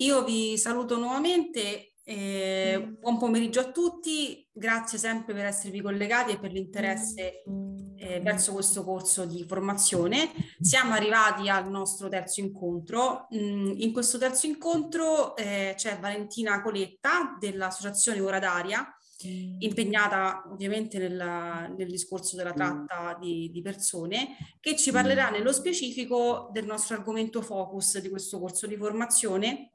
Io vi saluto nuovamente, eh, mm. buon pomeriggio a tutti, grazie sempre per esservi collegati e per l'interesse eh, verso questo corso di formazione. Siamo arrivati al nostro terzo incontro. Mm, in questo terzo incontro eh, c'è Valentina Coletta dell'Associazione Ora d'Aria impegnata ovviamente nella, nel discorso della mm. tratta di, di, persone, che ci mm. parlerà nello specifico del nostro argomento focus di questo corso di formazione,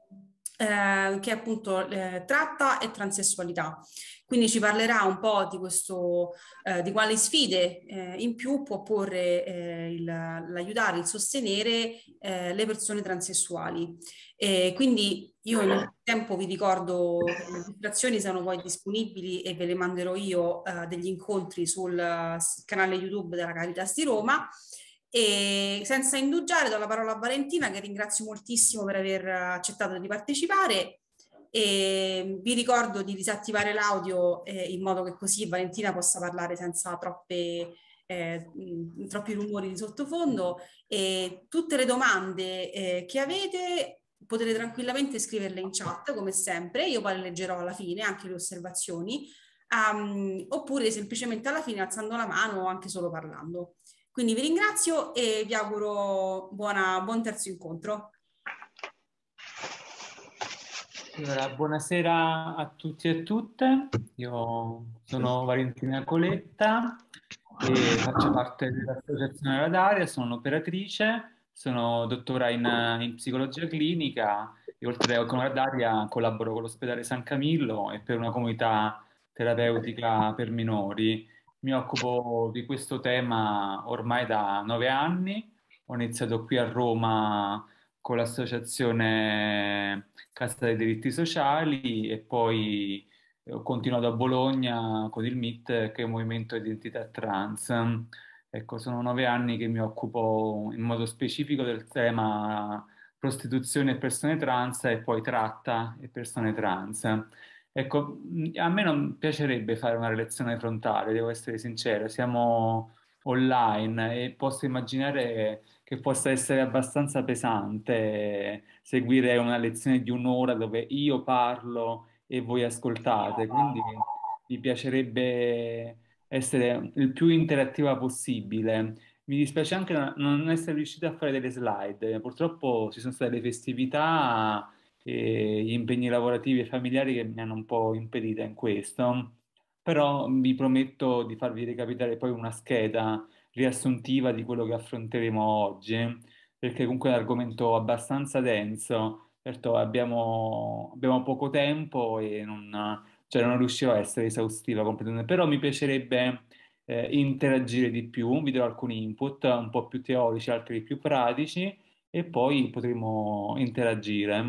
eh, che è appunto eh, tratta e transessualità. Quindi ci parlerà un po' di, questo, eh, di quali sfide eh, in più può porre eh, il, l'aiutare, il sostenere eh, le persone transessuali. E quindi io nel tempo vi ricordo che le illustrazioni sono poi disponibili e ve le manderò io eh, degli incontri sul canale YouTube della Caritas di Roma. E senza indugiare do la parola a Valentina che ringrazio moltissimo per aver accettato di partecipare e vi ricordo di disattivare l'audio eh, in modo che così Valentina possa parlare senza troppe, eh, troppi rumori di sottofondo e tutte le domande eh, che avete potete tranquillamente scriverle in chat come sempre, io poi le leggerò alla fine anche le osservazioni um, oppure semplicemente alla fine alzando la mano o anche solo parlando. Quindi vi ringrazio e vi auguro buona, buon terzo incontro. Allora, buonasera a tutti e a tutte, io sono Valentina Coletta e faccio parte dell'associazione Radaria, sono un'operatrice, sono dottora in, in, psicologia clinica e oltre con Radaria collaboro con l'ospedale San Camillo e per una comunità terapeutica per minori. Mi occupo di questo tema ormai da nove anni, ho iniziato qui a Roma con l'associazione Cassa dei diritti sociali e poi eh, ho continuato a Bologna con il MIT che è il Movimento Identità Trans. Ecco, sono nove anni che mi occupo in modo specifico del tema prostituzione e persone trans e poi tratta e persone trans. Ecco, a me non piacerebbe fare una relazione frontale, devo essere sincero, siamo online e posso immaginare che possa essere abbastanza pesante seguire una lezione di un'ora dove io parlo e voi ascoltate, quindi mi piacerebbe essere il più interattiva possibile. Mi dispiace anche non essere riuscita a fare delle slide, purtroppo ci sono state le festività e gli impegni lavorativi e familiari che mi hanno un po' impedita in questo, però vi prometto di farvi recapitare poi una scheda riassuntiva di quello che affronteremo oggi, eh? perché comunque è un argomento abbastanza denso, certo abbiamo, abbiamo poco tempo e non, cioè non riuscirò a essere esaustiva completamente, però mi piacerebbe eh, interagire di più, vi darò alcuni input, un po' più teorici, altri più pratici, e poi potremo interagire.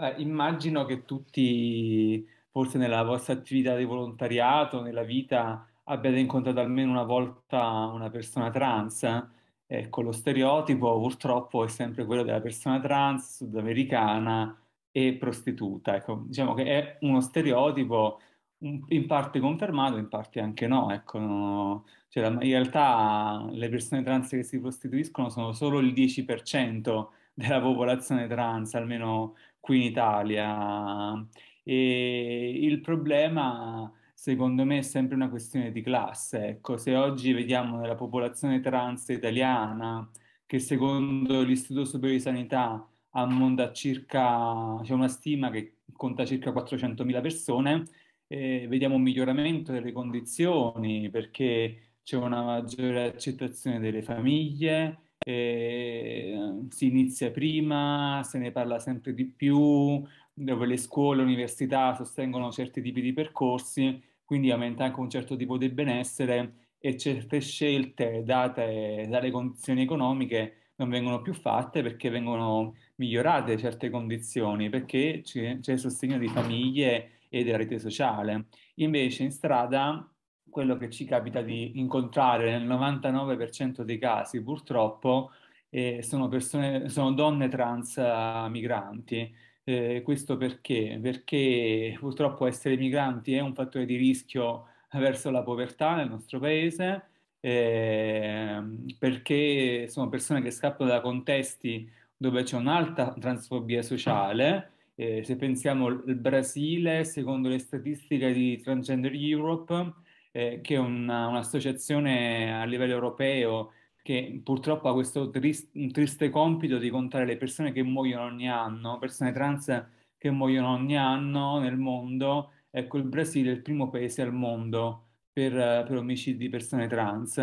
Eh, immagino che tutti, forse nella vostra attività di volontariato, nella vita, abbiate incontrato almeno una volta una persona trans. Eh, ecco, lo stereotipo purtroppo è sempre quello della persona trans sudamericana e prostituta. Ecco, diciamo che è uno stereotipo in parte confermato, in parte anche no. Ecco, no cioè, in realtà le persone trans che si prostituiscono sono solo il 10% della popolazione trans, almeno qui in Italia. E il problema secondo me è sempre una questione di classe. Ecco, se oggi vediamo nella popolazione trans italiana che secondo l'Istituto Superiore di Sanità ammonta circa, c'è una stima che conta circa 400.000 persone, eh, vediamo un miglioramento delle condizioni perché c'è una maggiore accettazione delle famiglie, eh, si inizia prima, se ne parla sempre di più, dove le scuole, le università sostengono certi tipi di percorsi quindi aumenta anche un certo tipo di benessere e certe scelte date dalle condizioni economiche non vengono più fatte perché vengono migliorate certe condizioni, perché c'è, il sostegno di famiglie e della rete sociale. Invece in strada quello che ci capita di incontrare nel 99% dei casi purtroppo eh, sono, persone, sono donne trans eh, migranti eh, questo perché? Perché purtroppo essere migranti è un fattore di rischio verso la povertà nel nostro paese, eh, perché sono persone che scappano da contesti dove c'è un'alta transfobia sociale. Eh, se pensiamo al Brasile, secondo le statistiche di Transgender Europe, eh, che è una, un'associazione a livello europeo che purtroppo ha questo trist- triste compito di contare le persone che muoiono ogni anno, persone trans che muoiono ogni anno nel mondo. Ecco, il Brasile è il primo paese al mondo per, per omicidi di persone trans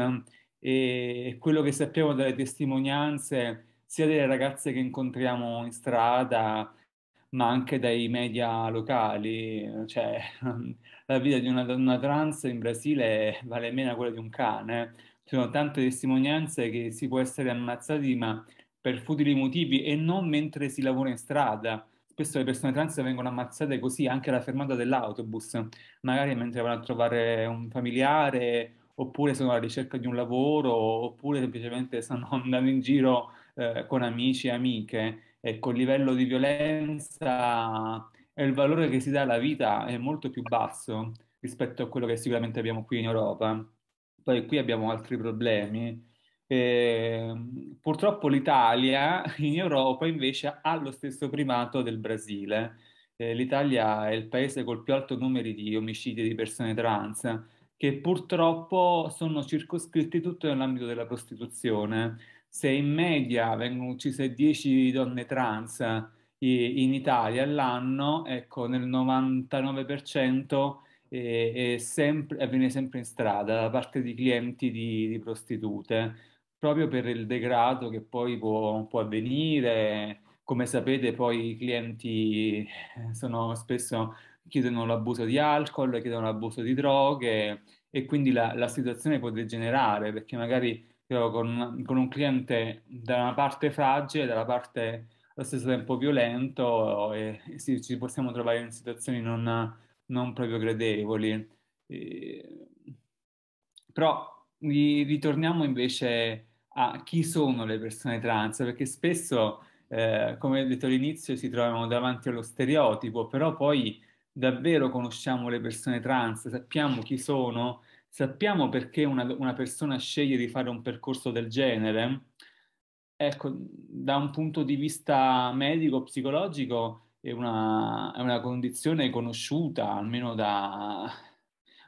e quello che sappiamo dalle testimonianze sia delle ragazze che incontriamo in strada, ma anche dai media locali. Cioè, la vita di una, donna trans in Brasile vale meno quella di un cane ci sono tante testimonianze che si può essere ammazzati ma per futili motivi e non mentre si lavora in strada. Spesso le persone trans vengono ammazzate così anche alla fermata dell'autobus, magari mentre vanno a trovare un familiare oppure sono alla ricerca di un lavoro oppure semplicemente stanno andando in giro eh, con amici e amiche. Ecco, il livello di violenza e il valore che si dà alla vita è molto più basso rispetto a quello che sicuramente abbiamo qui in Europa poi qui abbiamo altri problemi. Eh, purtroppo l'Italia in Europa invece ha lo stesso primato del Brasile. Eh, L'Italia è il paese col più alto numero di omicidi di persone trans, che purtroppo sono circoscritti tutto nell'ambito della prostituzione. Se in media vengono uccise 10 donne trans eh, in Italia all'anno, ecco, nel 99% e, e sempre, avviene sempre in strada da parte di clienti di, di prostitute, proprio per il degrado che poi può, può avvenire. Come sapete, poi i clienti eh, sono spesso chiedono l'abuso di alcol, chiedono l'abuso di droghe e quindi la, la situazione può degenerare perché magari con, con, un cliente da una parte fragile, dalla parte allo stesso tempo violento e, e sì, ci possiamo trovare in situazioni non, non proprio gradevoli. Eh, però ritorniamo invece a chi sono le persone trans, perché spesso, eh, come detto all'inizio, si trovano davanti allo stereotipo, però poi davvero conosciamo le persone trans, sappiamo chi sono, sappiamo perché una, una persona sceglie di fare un percorso del genere. Ecco, da un punto di vista medico, psicologico, è una, è una condizione conosciuta almeno da,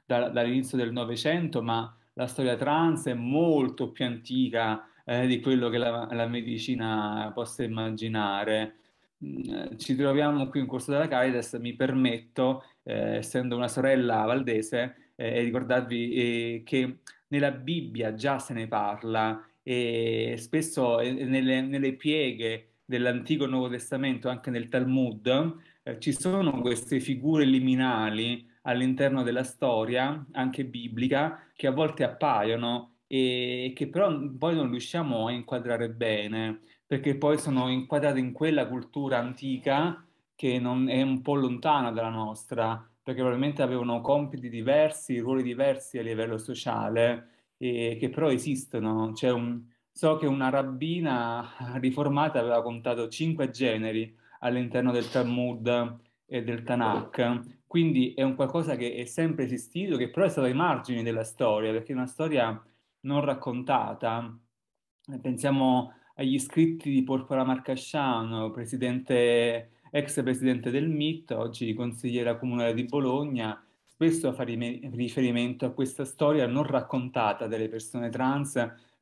da, dall'inizio del Novecento, ma la storia trans è molto più antica eh, di quello che la, la, medicina possa immaginare. Mm, ci troviamo qui in corso della Caritas, mi permetto, eh, essendo una sorella valdese, eh, ricordarvi eh, che nella Bibbia già se ne parla e spesso eh, nelle, nelle pieghe dell'Antico e Nuovo Testamento, anche nel Talmud, eh, ci sono queste figure liminali all'interno della storia, anche biblica, che a volte appaiono e che però poi non riusciamo a inquadrare bene, perché poi sono inquadrate in quella cultura antica che è un po' lontana dalla nostra, perché probabilmente avevano compiti diversi, ruoli diversi a livello sociale, e che però esistono. C'è un, So che una rabbina riformata aveva contato cinque generi all'interno del Talmud e del Tanakh, quindi è un qualcosa che è sempre esistito, che però è stato ai margini della storia, perché è una storia non raccontata. Pensiamo agli scritti di Porpora Marcasciano, presidente, ex presidente del MIT, oggi consigliera comunale di Bologna, spesso fa riferimento a questa storia non raccontata delle persone trans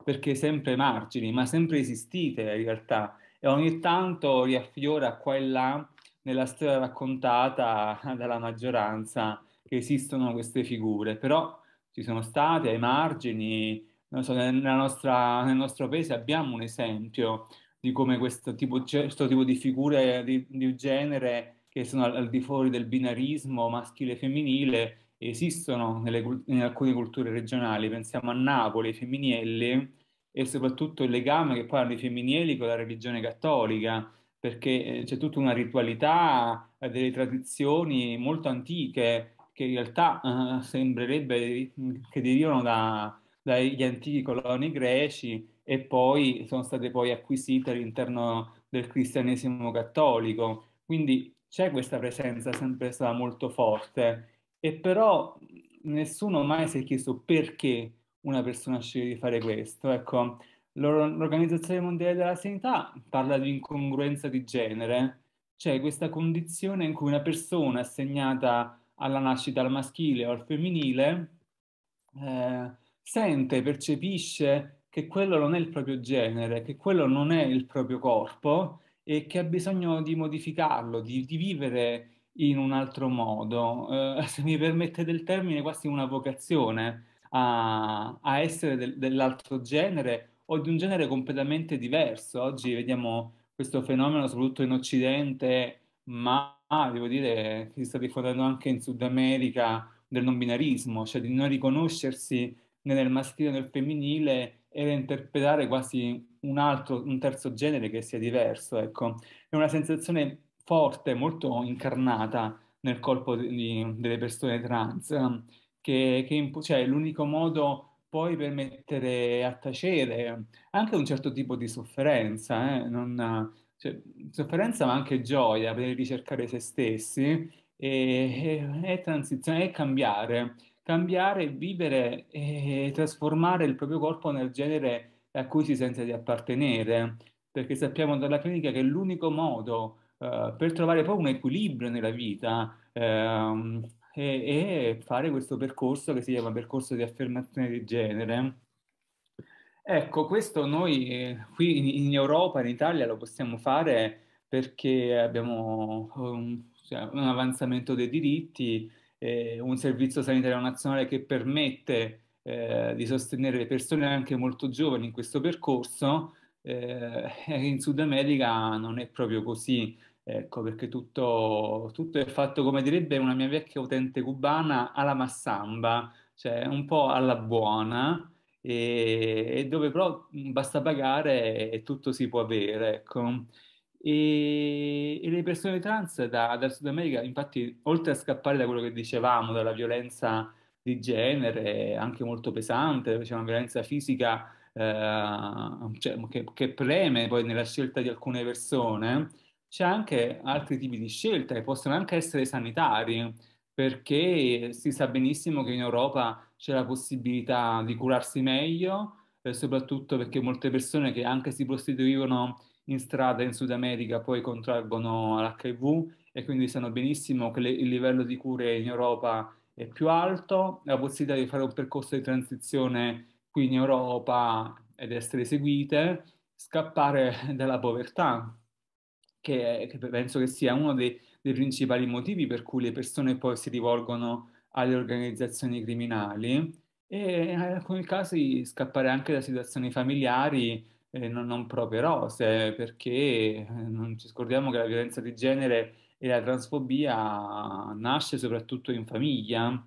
perché sempre margini, ma sempre esistite in realtà, e ogni tanto riaffiora qua e là nella storia raccontata dalla maggioranza che esistono queste figure, però ci sono state ai margini, so, nostra, nel nostro paese abbiamo un esempio di come questo tipo, questo tipo di figure di, di, genere che sono al, al di fuori del binarismo maschile-femminile e esistono nelle, in alcune culture regionali, pensiamo a Napoli, i femminielli, e soprattutto il legame che poi hanno i femminili con la religione cattolica, perché eh, c'è tutta una ritualità, eh, delle tradizioni molto antiche che in realtà eh, sembrerebbe che derivano da, dagli antichi coloni greci e poi sono state poi acquisite all'interno del cristianesimo cattolico. Quindi c'è questa presenza sempre stata molto forte e però nessuno mai si è chiesto perché una persona sceglie di fare questo. Ecco, l'Organizzazione Mondiale della Sanità parla di incongruenza di genere, cioè questa condizione in cui una persona assegnata alla nascita al maschile o al femminile eh, sente, percepisce che quello non è il proprio genere, che quello non è il proprio corpo e che ha bisogno di modificarlo, di, di vivere in un altro modo, eh, se mi permette del termine, quasi una vocazione, a, a essere del, dell'altro genere o di un genere completamente diverso. Oggi vediamo questo fenomeno soprattutto in Occidente, ma devo dire che si sta diffondendo anche in Sud America del non binarismo, cioè di non riconoscersi né nel maschile né nel femminile e interpretare quasi un altro, un terzo genere che sia diverso. Ecco. È una sensazione forte, molto incarnata nel corpo di, delle persone trans che, che cioè, è l'unico modo poi per mettere a tacere anche un certo tipo di sofferenza, eh? non, cioè, sofferenza ma anche gioia per ricercare se stessi e, e, transizione, è cambiare, cambiare, vivere e trasformare il proprio corpo nel genere a cui si sente di appartenere, perché sappiamo dalla clinica che l'unico modo eh, per trovare poi un equilibrio nella vita, eh, e, e fare questo percorso che si chiama percorso di affermazione di genere. Ecco, questo noi eh, qui in, in, Europa, in Italia, lo possiamo fare perché abbiamo eh, un, cioè, un avanzamento dei diritti, eh, un servizio sanitario nazionale che permette eh, di sostenere le persone anche molto giovani in questo percorso. Eh, in Sud America non è proprio così. Ecco, perché tutto, tutto, è fatto, come direbbe una mia vecchia utente cubana, alla massamba, cioè un po' alla buona, e, e dove però basta pagare e tutto si può avere, ecco. E, e le persone trans da, dal Sud America, infatti, oltre a scappare da quello che dicevamo, dalla violenza di genere, anche molto pesante, c'è una violenza fisica eh, cioè, che, che preme poi nella scelta di alcune persone, c'è anche altri tipi di scelta che possono anche essere sanitari, perché si sa benissimo che in Europa c'è la possibilità di curarsi meglio, eh, soprattutto perché molte persone che anche si prostituivano in strada in Sud America poi contraggono l'HIV e quindi sanno benissimo che le, il livello di cure in Europa è più alto, la possibilità di fare un percorso di transizione qui in Europa ed essere seguite, scappare dalla povertà che, è, che penso che sia uno dei, dei, principali motivi per cui le persone poi si rivolgono alle organizzazioni criminali e in alcuni casi scappare anche da situazioni familiari eh, non, non proprio rose, perché eh, non ci scordiamo che la violenza di genere e la transfobia nasce soprattutto in famiglia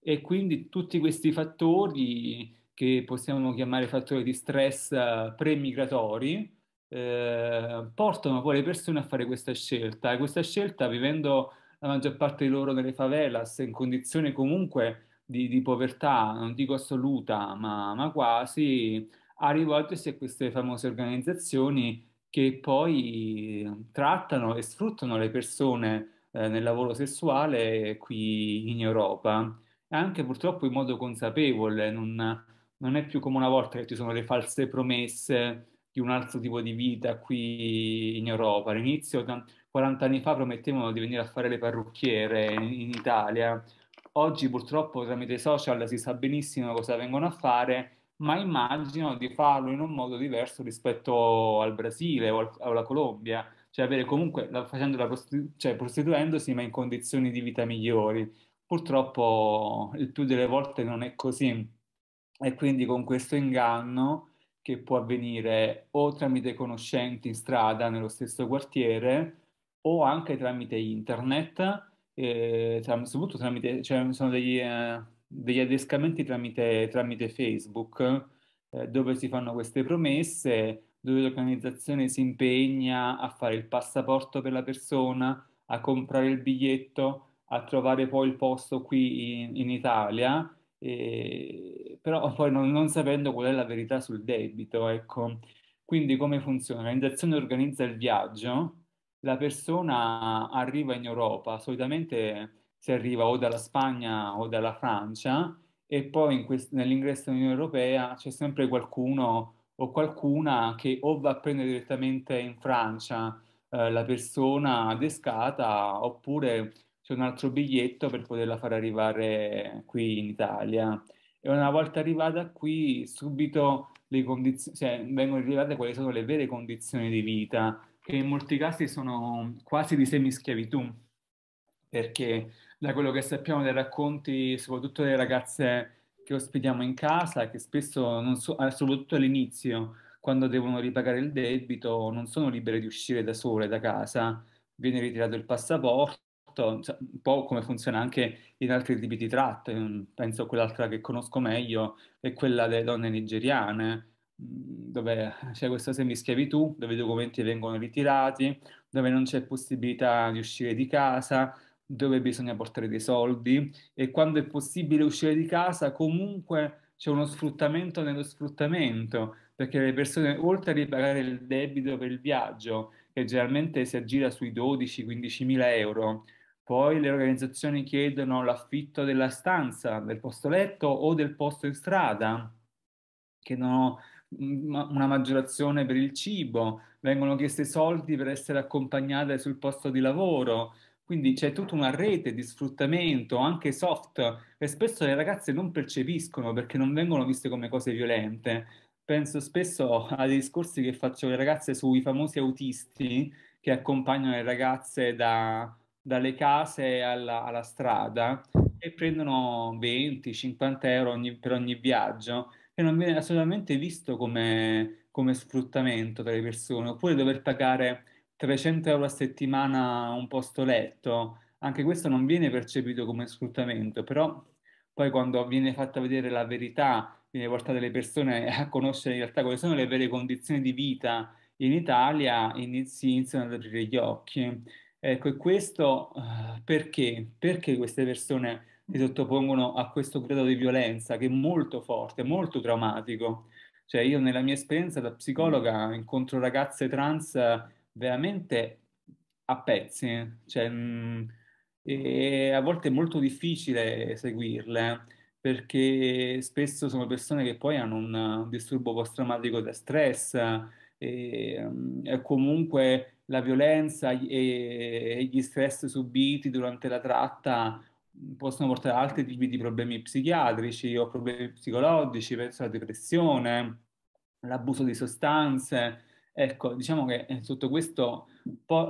e quindi tutti questi fattori che possiamo chiamare fattori di stress eh, pre-migratori premigratori eh, portano poi le persone a fare questa scelta e questa scelta vivendo la maggior parte di loro nelle favelas in condizioni comunque di, di povertà, non dico assoluta, ma, ma quasi, a rivolgersi a queste famose organizzazioni che poi eh, trattano e sfruttano le persone eh, nel lavoro sessuale qui in Europa, anche purtroppo in modo consapevole, non, non, è più come una volta che ci sono le false promesse di un altro tipo di vita qui in Europa. All'inizio, 40 anni fa, promettevano di venire a fare le parrucchiere in, in Italia. Oggi purtroppo tramite i social si sa benissimo cosa vengono a fare, ma immagino di farlo in un modo diverso rispetto al Brasile o, al, alla Colombia, cioè avere comunque la, facendo la prostitu- cioè prostituendosi ma in condizioni di vita migliori. Purtroppo il più delle volte non è così e quindi con questo inganno che può avvenire o tramite conoscenti in strada nello stesso quartiere o anche tramite internet, eh, tram- soprattutto tramite, cioè, sono degli, eh, degli adescamenti tramite, tramite Facebook eh, dove si fanno queste promesse, dove l'organizzazione si impegna a fare il passaporto per la persona, a comprare il biglietto, a trovare poi il posto qui in, in Italia eh, però poi non, non, sapendo qual è la verità sul debito, ecco. Quindi come funziona? L'organizzazione organizza il viaggio, la persona arriva in Europa, solitamente si arriva o dalla Spagna o dalla Francia e poi quest- nell'ingresso dell'Unione Europea c'è sempre qualcuno o qualcuna che o va a prendere direttamente in Francia eh, la persona adescata oppure su un altro biglietto per poterla far arrivare qui in Italia. E una volta arrivata qui, subito condiz- cioè, vengono rivelate quali sono le vere condizioni di vita, che in molti casi sono quasi di semischiavitù, perché da quello che sappiamo dai racconti, soprattutto delle ragazze che ospitiamo in casa, che spesso, non so, ah, soprattutto all'inizio, quando devono ripagare il debito, non sono libere di uscire da sole da casa, viene ritirato il passaporto tratto, cioè, un po' come funziona anche in altri tipi di tratte, penso a quell'altra che conosco meglio è quella delle donne nigeriane, mm, dove c'è cioè, questa semischiavitù, dove i documenti vengono ritirati, dove non c'è possibilità di uscire di casa, dove bisogna portare dei soldi e quando è possibile uscire di casa comunque c'è uno sfruttamento nello sfruttamento, perché le persone oltre a ripagare il debito per il viaggio, che generalmente si aggira sui 12-15 mila euro, poi le organizzazioni chiedono l'affitto della stanza, del posto letto o del posto in strada, chiedono mm, una maggiorazione per il cibo, vengono chiesti soldi per essere accompagnate sul posto di lavoro. Quindi c'è tutta una rete di sfruttamento, anche soft, che spesso le ragazze non percepiscono perché non vengono viste come cose violente. Penso spesso ai discorsi che faccio alle ragazze sui famosi autisti che accompagnano le ragazze da dalle case alla, alla strada e prendono 20-50 euro ogni, per ogni viaggio, che non viene assolutamente visto come, come sfruttamento per le persone, oppure dover pagare 300 euro a settimana un posto letto, anche questo non viene percepito come sfruttamento, però poi quando viene fatta vedere la verità, viene portate le persone a conoscere in realtà quali sono le vere condizioni di vita in Italia, inizi, iniziano ad aprire gli occhi. Ecco, e questo eh, perché? Perché queste persone si sottopongono a questo grado di violenza che è molto forte, molto traumatico. Cioè io nella mia esperienza da psicologa incontro ragazze trans veramente a pezzi, cioè, mh, mm, e a volte è molto difficile seguirle perché spesso sono persone che poi hanno un, un disturbo post-traumatico da stress, e, ehm, e comunque la violenza e, e, gli stress subiti durante la tratta possono portare ad altri tipi di problemi psichiatrici o problemi psicologici, penso alla depressione, l'abuso di sostanze. Ecco, diciamo che tutto eh, questo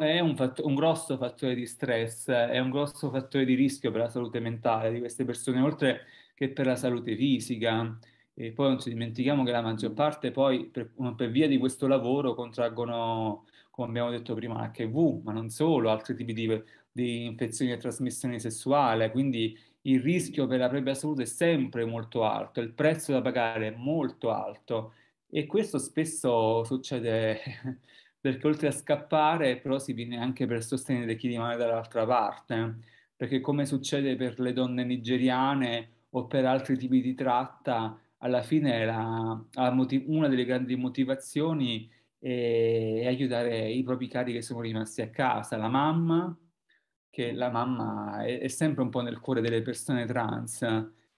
è un, fatt- un grosso fattore di stress, è un grosso fattore di rischio per la salute mentale di queste persone, oltre che per la salute fisica. E poi non ci dimentichiamo che la maggior parte poi per, per via di questo lavoro contraggono, come abbiamo detto prima, HIV, ma non solo, altri tipi di, di infezioni e trasmissione sessuale, quindi il rischio per la propria salute è sempre molto alto, il prezzo da pagare è molto alto e questo spesso succede perché oltre a scappare però si viene anche per sostenere chi rimane dall'altra parte, perché come succede per le donne nigeriane o per altri tipi di tratta, alla fine la, la motiv- una delle grandi motivazioni è, eh, è aiutare i propri cari che sono rimasti a casa, la mamma, che mm. la mamma è, è sempre un po' nel cuore delle persone trans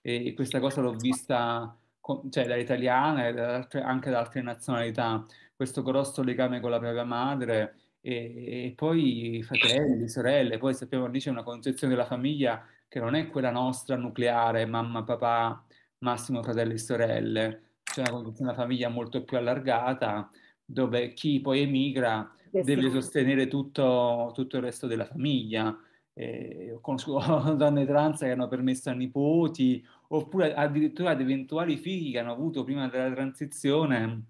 e questa cosa l'ho vista cioè italiana e dall'altre, anche da altre nazionalità, questo grosso legame con la propria madre e, e poi fratelli, sorelle, poi sappiamo lì c'è una concezione della famiglia che non è quella nostra nucleare, mamma, papà, massimo fratelli e sorelle, c'è una condizione famiglia molto più allargata dove chi poi emigra deve sostenere tutto, tutto, il resto della famiglia. Eh, ho donne trans che hanno permesso a nipoti oppure addirittura ad eventuali figli che hanno avuto prima della transizione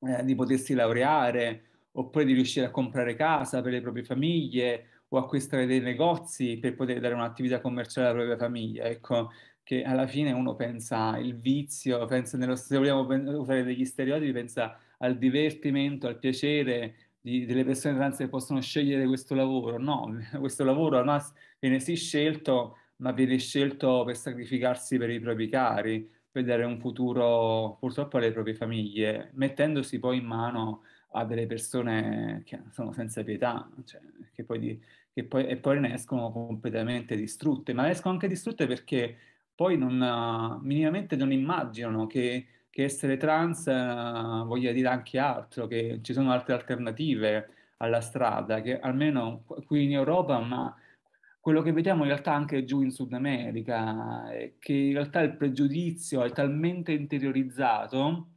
eh, di potersi laureare oppure di riuscire a comprare casa per le proprie famiglie o acquistare dei negozi per poter dare un'attività commerciale alla propria famiglia. Ecco, che alla fine uno pensa il vizio, pensa nello, se vogliamo usare degli stereotipi, pensa al divertimento, al piacere di, delle persone trans che possono scegliere questo lavoro. No, questo lavoro al massimo viene sì scelto, ma viene scelto per sacrificarsi per i propri cari, per dare un futuro purtroppo alle proprie famiglie, mettendosi poi in mano a delle persone che sono senza pietà, cioè, che poi di, che poi, e poi ne escono completamente distrutte, ma escono anche distrutte perché poi non, eh, minimamente non immaginano che, che essere trans uh, voglia dire anche altro, che ci sono altre alternative alla strada, che almeno qui in Europa, ma quello che vediamo in realtà anche giù in Sud America, è che in realtà il pregiudizio è talmente interiorizzato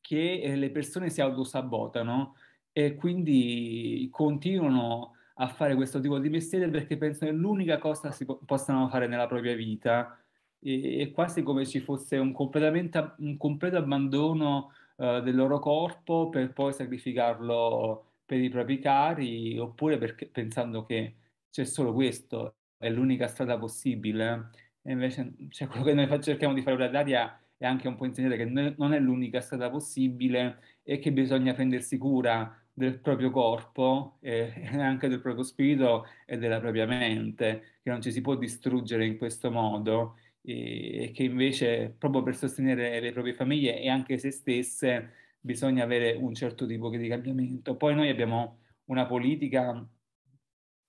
che eh, le persone si autosabotano e quindi continuano a fare questo tipo di mestiere perché pensano che è l'unica cosa che si po- possano fare nella propria vita e, e quasi come ci fosse un, un completo abbandono eh, del loro corpo per poi sacrificarlo per i propri cari, oppure perché, pensando che c'è solo questo, è l'unica strada possibile. E invece cioè, quello che noi cerchiamo di fare ora d'aria è anche un po' insegnare che non è l'unica strada possibile e che bisogna prendersi cura del proprio corpo e anche del proprio spirito e della propria mente, che non ci si può distruggere in questo modo e, e che invece proprio per sostenere le proprie famiglie e anche se stesse bisogna avere un certo tipo di cambiamento. Poi noi abbiamo una politica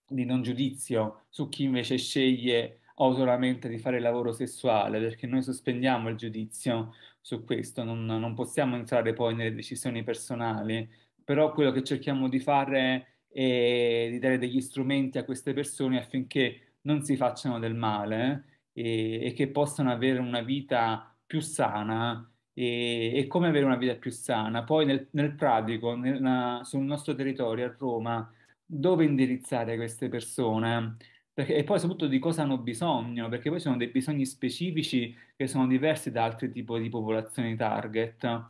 di non giudizio su chi invece sceglie autonomamente di fare lavoro sessuale, perché noi sospendiamo il giudizio su questo, non, non, possiamo entrare poi nelle decisioni personali, però quello che cerchiamo di fare è di dare degli strumenti a queste persone affinché non si facciano del male e, e che possano avere una vita più sana e, e, come avere una vita più sana. Poi nel, nel pratico, nella, sul nostro territorio a Roma, dove indirizzare queste persone? Perché, e poi soprattutto di cosa hanno bisogno, perché poi ci sono dei bisogni specifici che sono diversi da altri tipi di popolazioni target.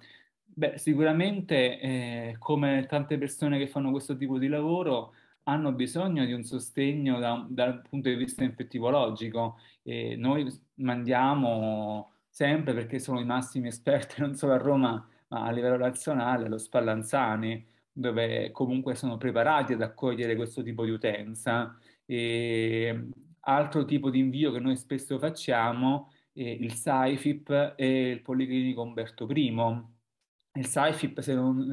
Beh, sicuramente eh, come tante persone che fanno questo tipo di lavoro, hanno bisogno di un sostegno da, dal punto di vista infettivologico. E noi mandiamo sempre, perché sono i massimi esperti non solo a Roma, ma a livello nazionale, allo Spallanzani, dove comunque sono preparati ad accogliere questo tipo di utenza. E altro tipo di invio che noi spesso facciamo è il SAIFIP e il Policlinico Umberto I. Il SAIFIP, se non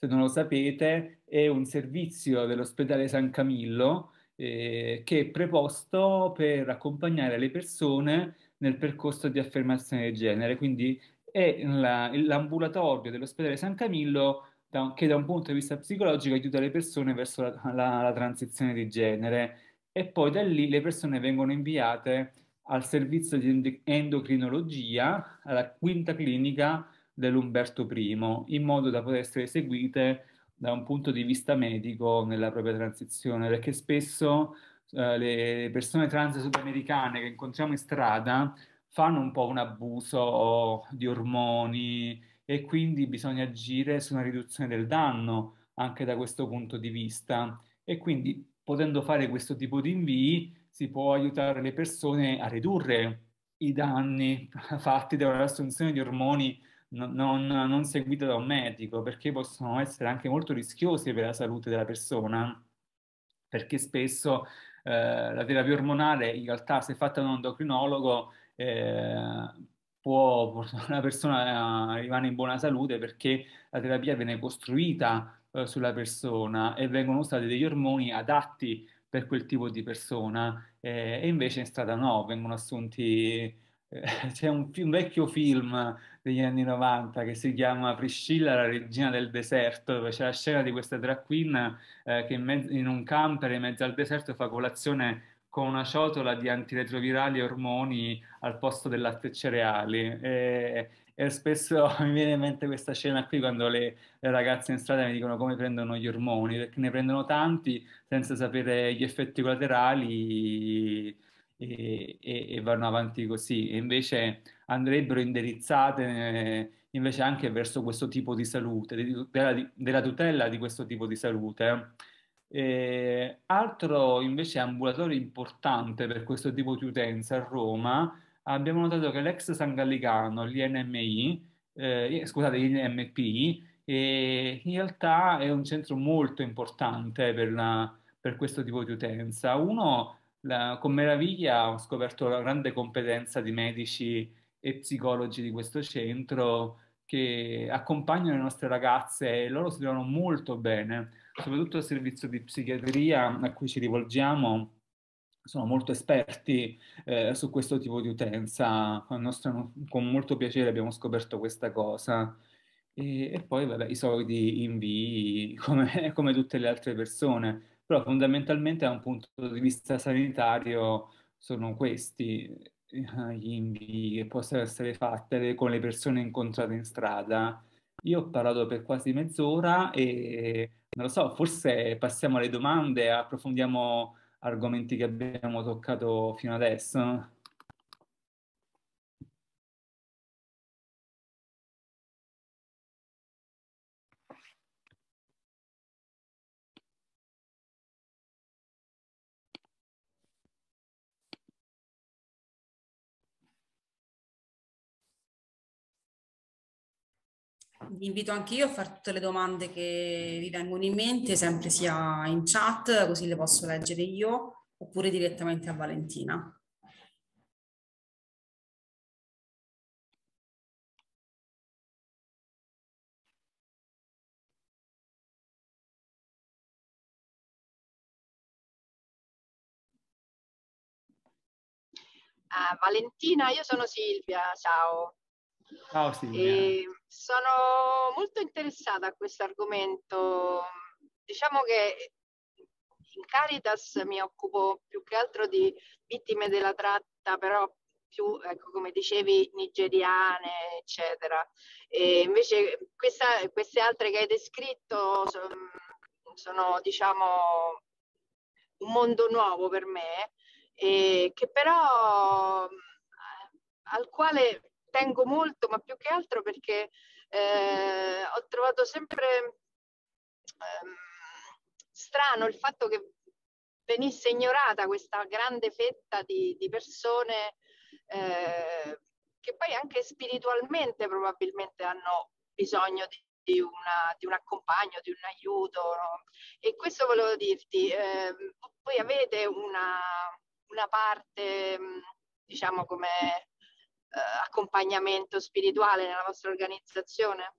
se non lo sapete, è un servizio dell'ospedale San Camillo eh, che è preposto per accompagnare le persone nel percorso di affermazione di genere. Quindi è la, l'ambulatorio dell'ospedale San Camillo da, che da un punto di vista psicologico aiuta le persone verso la, la, la transizione di genere e poi da lì le persone vengono inviate al servizio di endocrinologia, alla quinta clinica, dell'Umberto I, in modo da poter essere eseguite da un punto di vista medico nella propria transizione, perché spesso eh, le persone trans sudamericane che incontriamo in strada fanno un po' un abuso di ormoni e quindi bisogna agire su una riduzione del danno anche da questo punto di vista e quindi potendo fare questo tipo di invii si può aiutare le persone a ridurre i danni fatti da un'assunzione di ormoni non, non, non seguite da un medico, perché possono essere anche molto rischiosi per la salute della persona, perché spesso eh, la terapia ormonale, in realtà, se fatta da un endocrinologo, eh, può, la persona rimane in buona salute perché la terapia viene costruita eh, sulla persona e vengono usati degli ormoni adatti per quel tipo di persona eh, e invece in strada no, vengono assunti, eh, c'è un, un, vecchio film degli anni 90 che si chiama Priscilla, la regina del deserto, dove c'è la scena di questa drag queen eh, che in, mezzo, in, un camper in mezzo al deserto fa colazione con una ciotola di antiretrovirali e ormoni al posto del latte e cereali. E, e spesso mi viene in mente questa scena qui quando le, le, ragazze in strada mi dicono come prendono gli ormoni, perché ne prendono tanti senza sapere gli effetti collaterali e, e, e vanno avanti così, e invece andrebbero indirizzate eh, invece anche verso questo tipo di salute, della, della tutela di questo tipo di salute. E altro invece ambulatorio importante per questo tipo di utenza a Roma, abbiamo notato che l'ex San Gallicano, l'INMI, eh, scusate, l'INMP, eh, in realtà è un centro molto importante per, la, per questo tipo di utenza. Uno la, con meraviglia ho scoperto la grande competenza di medici e psicologi di questo centro che accompagnano le nostre ragazze e loro si trovano molto bene, soprattutto il servizio di psichiatria a cui ci rivolgiamo sono molto esperti eh, su questo tipo di utenza, nostro, con molto piacere abbiamo scoperto questa cosa. E, e poi vabbè, i soliti invii, come, come tutte le altre persone, però fondamentalmente da un punto di vista sanitario sono questi eh, gli invii che possono essere fatti con le persone incontrate in strada. Io ho parlato per quasi mezz'ora e non lo so, forse passiamo alle domande e approfondiamo argomenti che abbiamo toccato fino adesso. vi invito anche io a fare tutte le domande che vi vengono in mente, sempre sia in chat, così le posso leggere io, oppure direttamente a Valentina. Uh, Valentina, io sono Silvia, ciao. Ciao Silvia. E eh. sono molto interessata a questo argomento. Diciamo che in Caritas mi occupo più che altro di vittime della tratta, però più, ecco, come dicevi, nigeriane, eccetera. E invece questa, queste altre che hai descritto sono, sono, diciamo, un mondo nuovo per me, eh, che però eh, al quale tengo molto, ma più che altro perché eh, ho trovato sempre ehm, strano il fatto che venisse ignorata questa grande fetta di, di persone eh, che poi anche spiritualmente probabilmente hanno bisogno di di, una, di, un accompagno, di un aiuto. No? E questo volevo dirti, eh, voi avete una, una parte, mm, diciamo come eh, accompagnamento spirituale nella vostra organizzazione?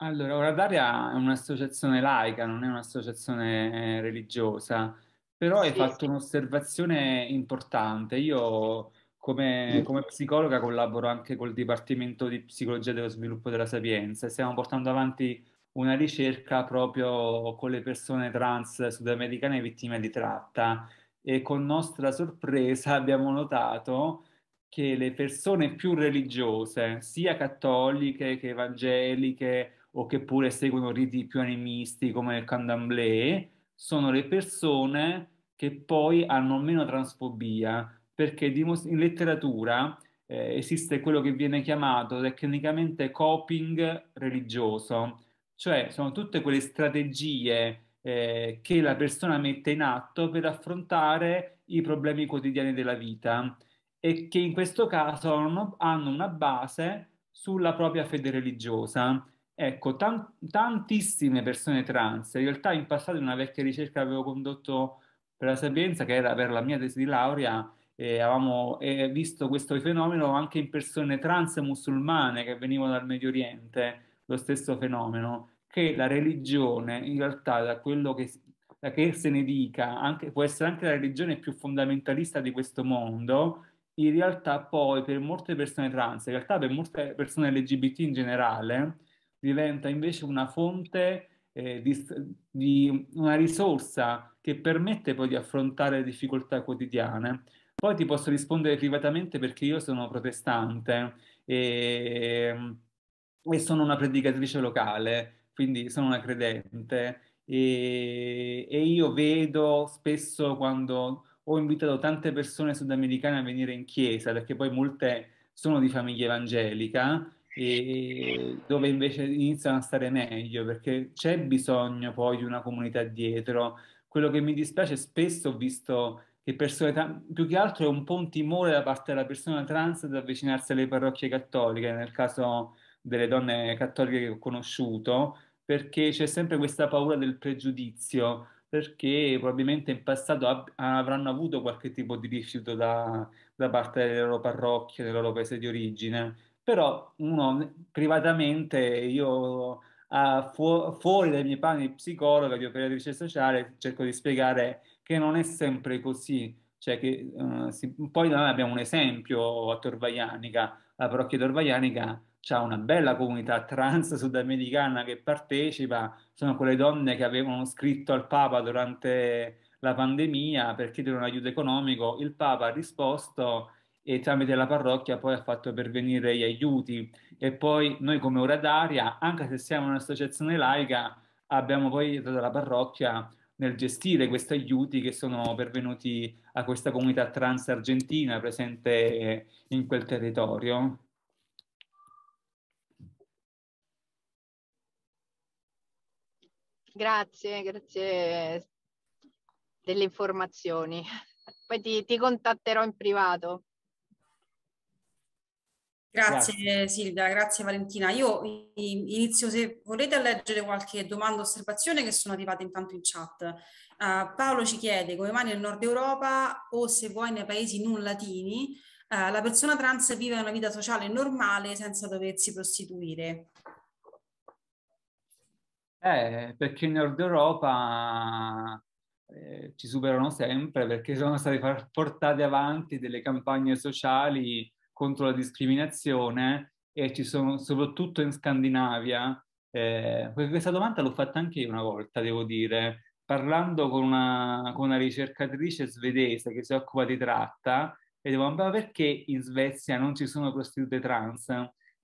Allora, Ora Daria è un'associazione laica, non è un'associazione eh, religiosa, però hai fatto sì. un'osservazione importante. Io come, mm. come, psicologa collaboro anche col Dipartimento di Psicologia dello Sviluppo della Sapienza e stiamo portando avanti una ricerca proprio con le persone trans sudamericane vittime di tratta e con nostra sorpresa abbiamo notato che le persone più religiose, sia cattoliche che evangeliche o che pure seguono riti più animisti come il candomblé, sono le persone che poi hanno meno transfobia, perché in letteratura eh, esiste quello che viene chiamato tecnicamente coping religioso, cioè sono tutte quelle strategie eh, che la persona mette in atto per affrontare i problemi quotidiani della vita e che in questo caso hanno, una base sulla propria fede religiosa. Ecco, tan- tantissime persone trans, in realtà in passato in una vecchia ricerca che avevo condotto per la Sapienza, che era per la mia tesi di laurea, eh, avevamo eh, visto questo fenomeno anche in persone trans musulmane che venivano dal Medio Oriente, lo stesso fenomeno che la religione, in realtà, da quello che, da che se ne dica, anche, può essere anche la religione più fondamentalista di questo mondo, in realtà poi per molte persone trans, in realtà per molte persone LGBT in generale, diventa invece una fonte eh, di, di, una risorsa che permette poi di affrontare le difficoltà quotidiane. Poi ti posso rispondere privatamente perché io sono protestante e, ehm, e sono una predicatrice locale quindi sono una credente e, e io vedo spesso quando ho invitato tante persone sudamericane a venire in chiesa, perché poi molte sono di famiglia evangelica, e dove invece iniziano a stare meglio perché c'è bisogno poi di una comunità dietro. Quello che mi dispiace spesso ho visto che persone, più che altro è un po' un timore da parte della persona trans di avvicinarsi alle parrocchie cattoliche, nel caso delle donne cattoliche che ho conosciuto, perché c'è sempre questa paura del pregiudizio, perché probabilmente in passato ab- avranno avuto qualche tipo di rifiuto da, da parte delle loro parrocchie, del loro paese di origine, però uno privatamente io a, fu- fuori dai miei panni di psicologa, di operatrice sociale, cerco di spiegare che non è sempre così. Cioè che, uh, si, poi noi abbiamo un esempio a Torvaianica, la parrocchia di Torvaianica c'è una bella comunità trans sudamericana che partecipa, sono quelle donne che avevano scritto al Papa durante la pandemia per chiedere un aiuto economico, il Papa ha risposto e tramite la parrocchia poi ha fatto pervenire gli aiuti e poi noi come orataria, anche se siamo un'associazione laica, abbiamo poi aiutato la parrocchia nel gestire questi aiuti che sono pervenuti a questa comunità trans argentina presente in quel territorio. Grazie, grazie delle informazioni. Poi ti, ti contatterò in privato. Grazie, grazie, Silvia, grazie Valentina. Io inizio se volete a leggere qualche domanda o osservazione che sono arrivate intanto in chat. Uh, Paolo ci chiede come mai nel nord Europa o se vuoi nei paesi non latini uh, la persona trans vive una vita sociale normale senza doversi prostituire. Eh, perché in Nord Europa eh, ci superano sempre perché sono state portate avanti delle campagne sociali contro la discriminazione e ci sono soprattutto in Scandinavia. Eh, questa domanda l'ho fatta anche io una volta, devo dire, parlando con una, con una ricercatrice svedese che si occupa di tratta e devo ma perché in Svezia non ci sono prostitute trans?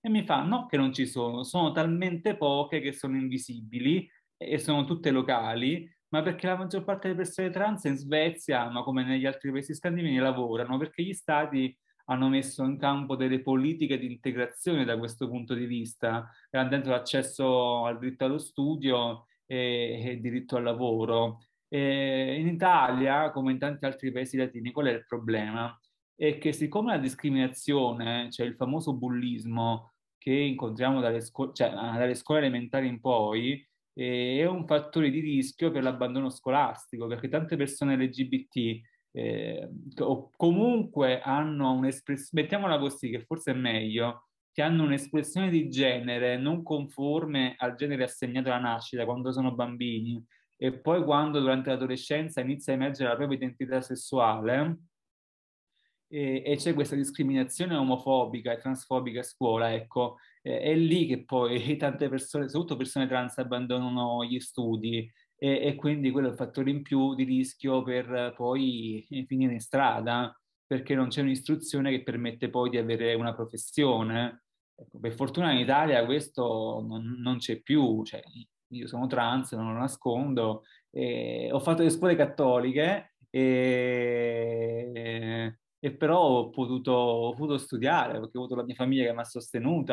E mi fa, no che non ci sono, sono talmente poche che sono invisibili e sono tutte locali, ma perché la maggior parte delle persone trans in Svezia, ma come negli altri paesi scandinavi, lavorano, perché gli stati hanno messo in campo delle politiche di integrazione da questo punto di vista, garantendo l'accesso al diritto allo studio e, e diritto al lavoro. E in Italia, come in tanti altri paesi latini, qual è il problema? È che siccome la discriminazione, cioè il famoso bullismo, che incontriamo dalle, scu- cioè, ah, dalle scuole elementari in poi eh, è un fattore di rischio per l'abbandono scolastico, perché tante persone LGBT eh, o comunque hanno un'espressione, mettiamola così, che forse è meglio, che hanno un'espressione di genere non conforme al genere assegnato alla nascita quando sono bambini e poi quando durante l'adolescenza inizia a emergere la propria identità sessuale, e, e c'è questa discriminazione omofobica e transfobica a scuola, ecco, eh, è lì che poi tante persone, soprattutto persone trans, abbandonano gli studi e, e quindi quello è il fattore in più di rischio per poi eh, finire in strada, perché non c'è un'istruzione che permette poi di avere una professione. Ecco, per fortuna in Italia questo non, non c'è più, cioè, io sono trans, non lo nascondo, eh, ho fatto le scuole cattoliche e, e però ho potuto, ho potuto, studiare, perché ho avuto la mia famiglia che mi ha sostenuta,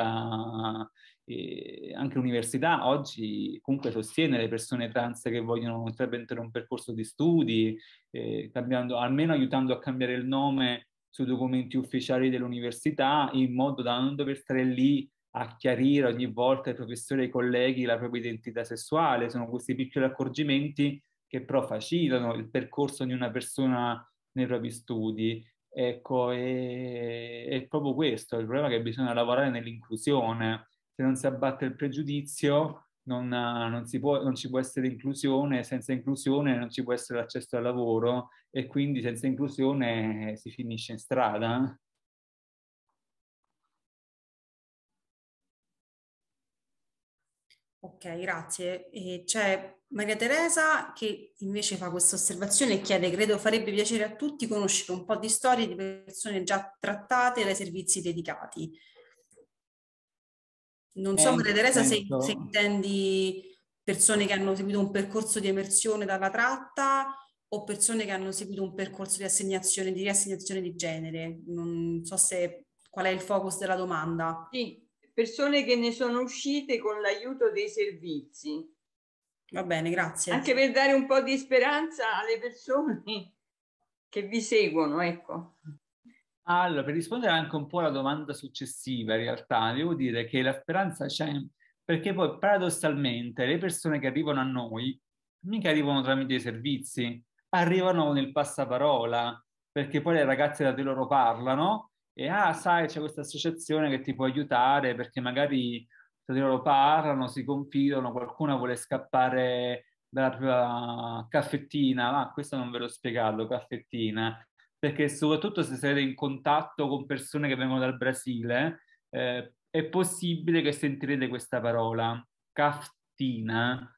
anche l'università oggi comunque sostiene le persone trans che vogliono intraprendere un percorso di studi, eh, almeno aiutando a cambiare il nome sui documenti ufficiali dell'università, in modo da non dover stare lì a chiarire ogni volta ai professori e ai colleghi la propria identità sessuale. Sono questi piccoli accorgimenti che però facilitano il percorso di una persona nei propri studi Ecco, è, è proprio questo, il problema che bisogna lavorare nell'inclusione, se non si abbatte il pregiudizio non, non, può, non, ci può essere inclusione, senza inclusione non ci può essere l'accesso al lavoro e quindi senza inclusione si finisce in strada. Eh. Ok, grazie. E c'è Maria Teresa che invece fa questa osservazione e chiede, credo farebbe piacere a tutti conoscere un po' di storie di persone già trattate dai servizi dedicati. Non so, eh, Maria Teresa, se, se, intendi persone che hanno seguito un percorso di emersione dalla tratta o persone che hanno seguito un percorso di assegnazione, di riassegnazione di genere. Non so se, qual è il focus della domanda. Sì, persone che ne sono uscite con l'aiuto dei servizi. Va bene, grazie. Anche per dare un po' di speranza alle persone che vi seguono, ecco. Allora, per rispondere anche un po' alla domanda successiva, in realtà, devo dire che la speranza c'è, perché poi paradossalmente le persone che arrivano a noi mica arrivano tramite i servizi, arrivano con il passaparola, perché poi le ragazze da te loro parlano e ah, sai, c'è questa associazione che ti può aiutare perché magari tra di loro parlano, si confidano, qualcuno vuole scappare dalla propria caffettina, ma ah, questo non ve l'ho spiegato, caffettina, perché soprattutto se siete in contatto con persone che vengono dal Brasile, eh, è possibile che sentirete questa parola, caftina,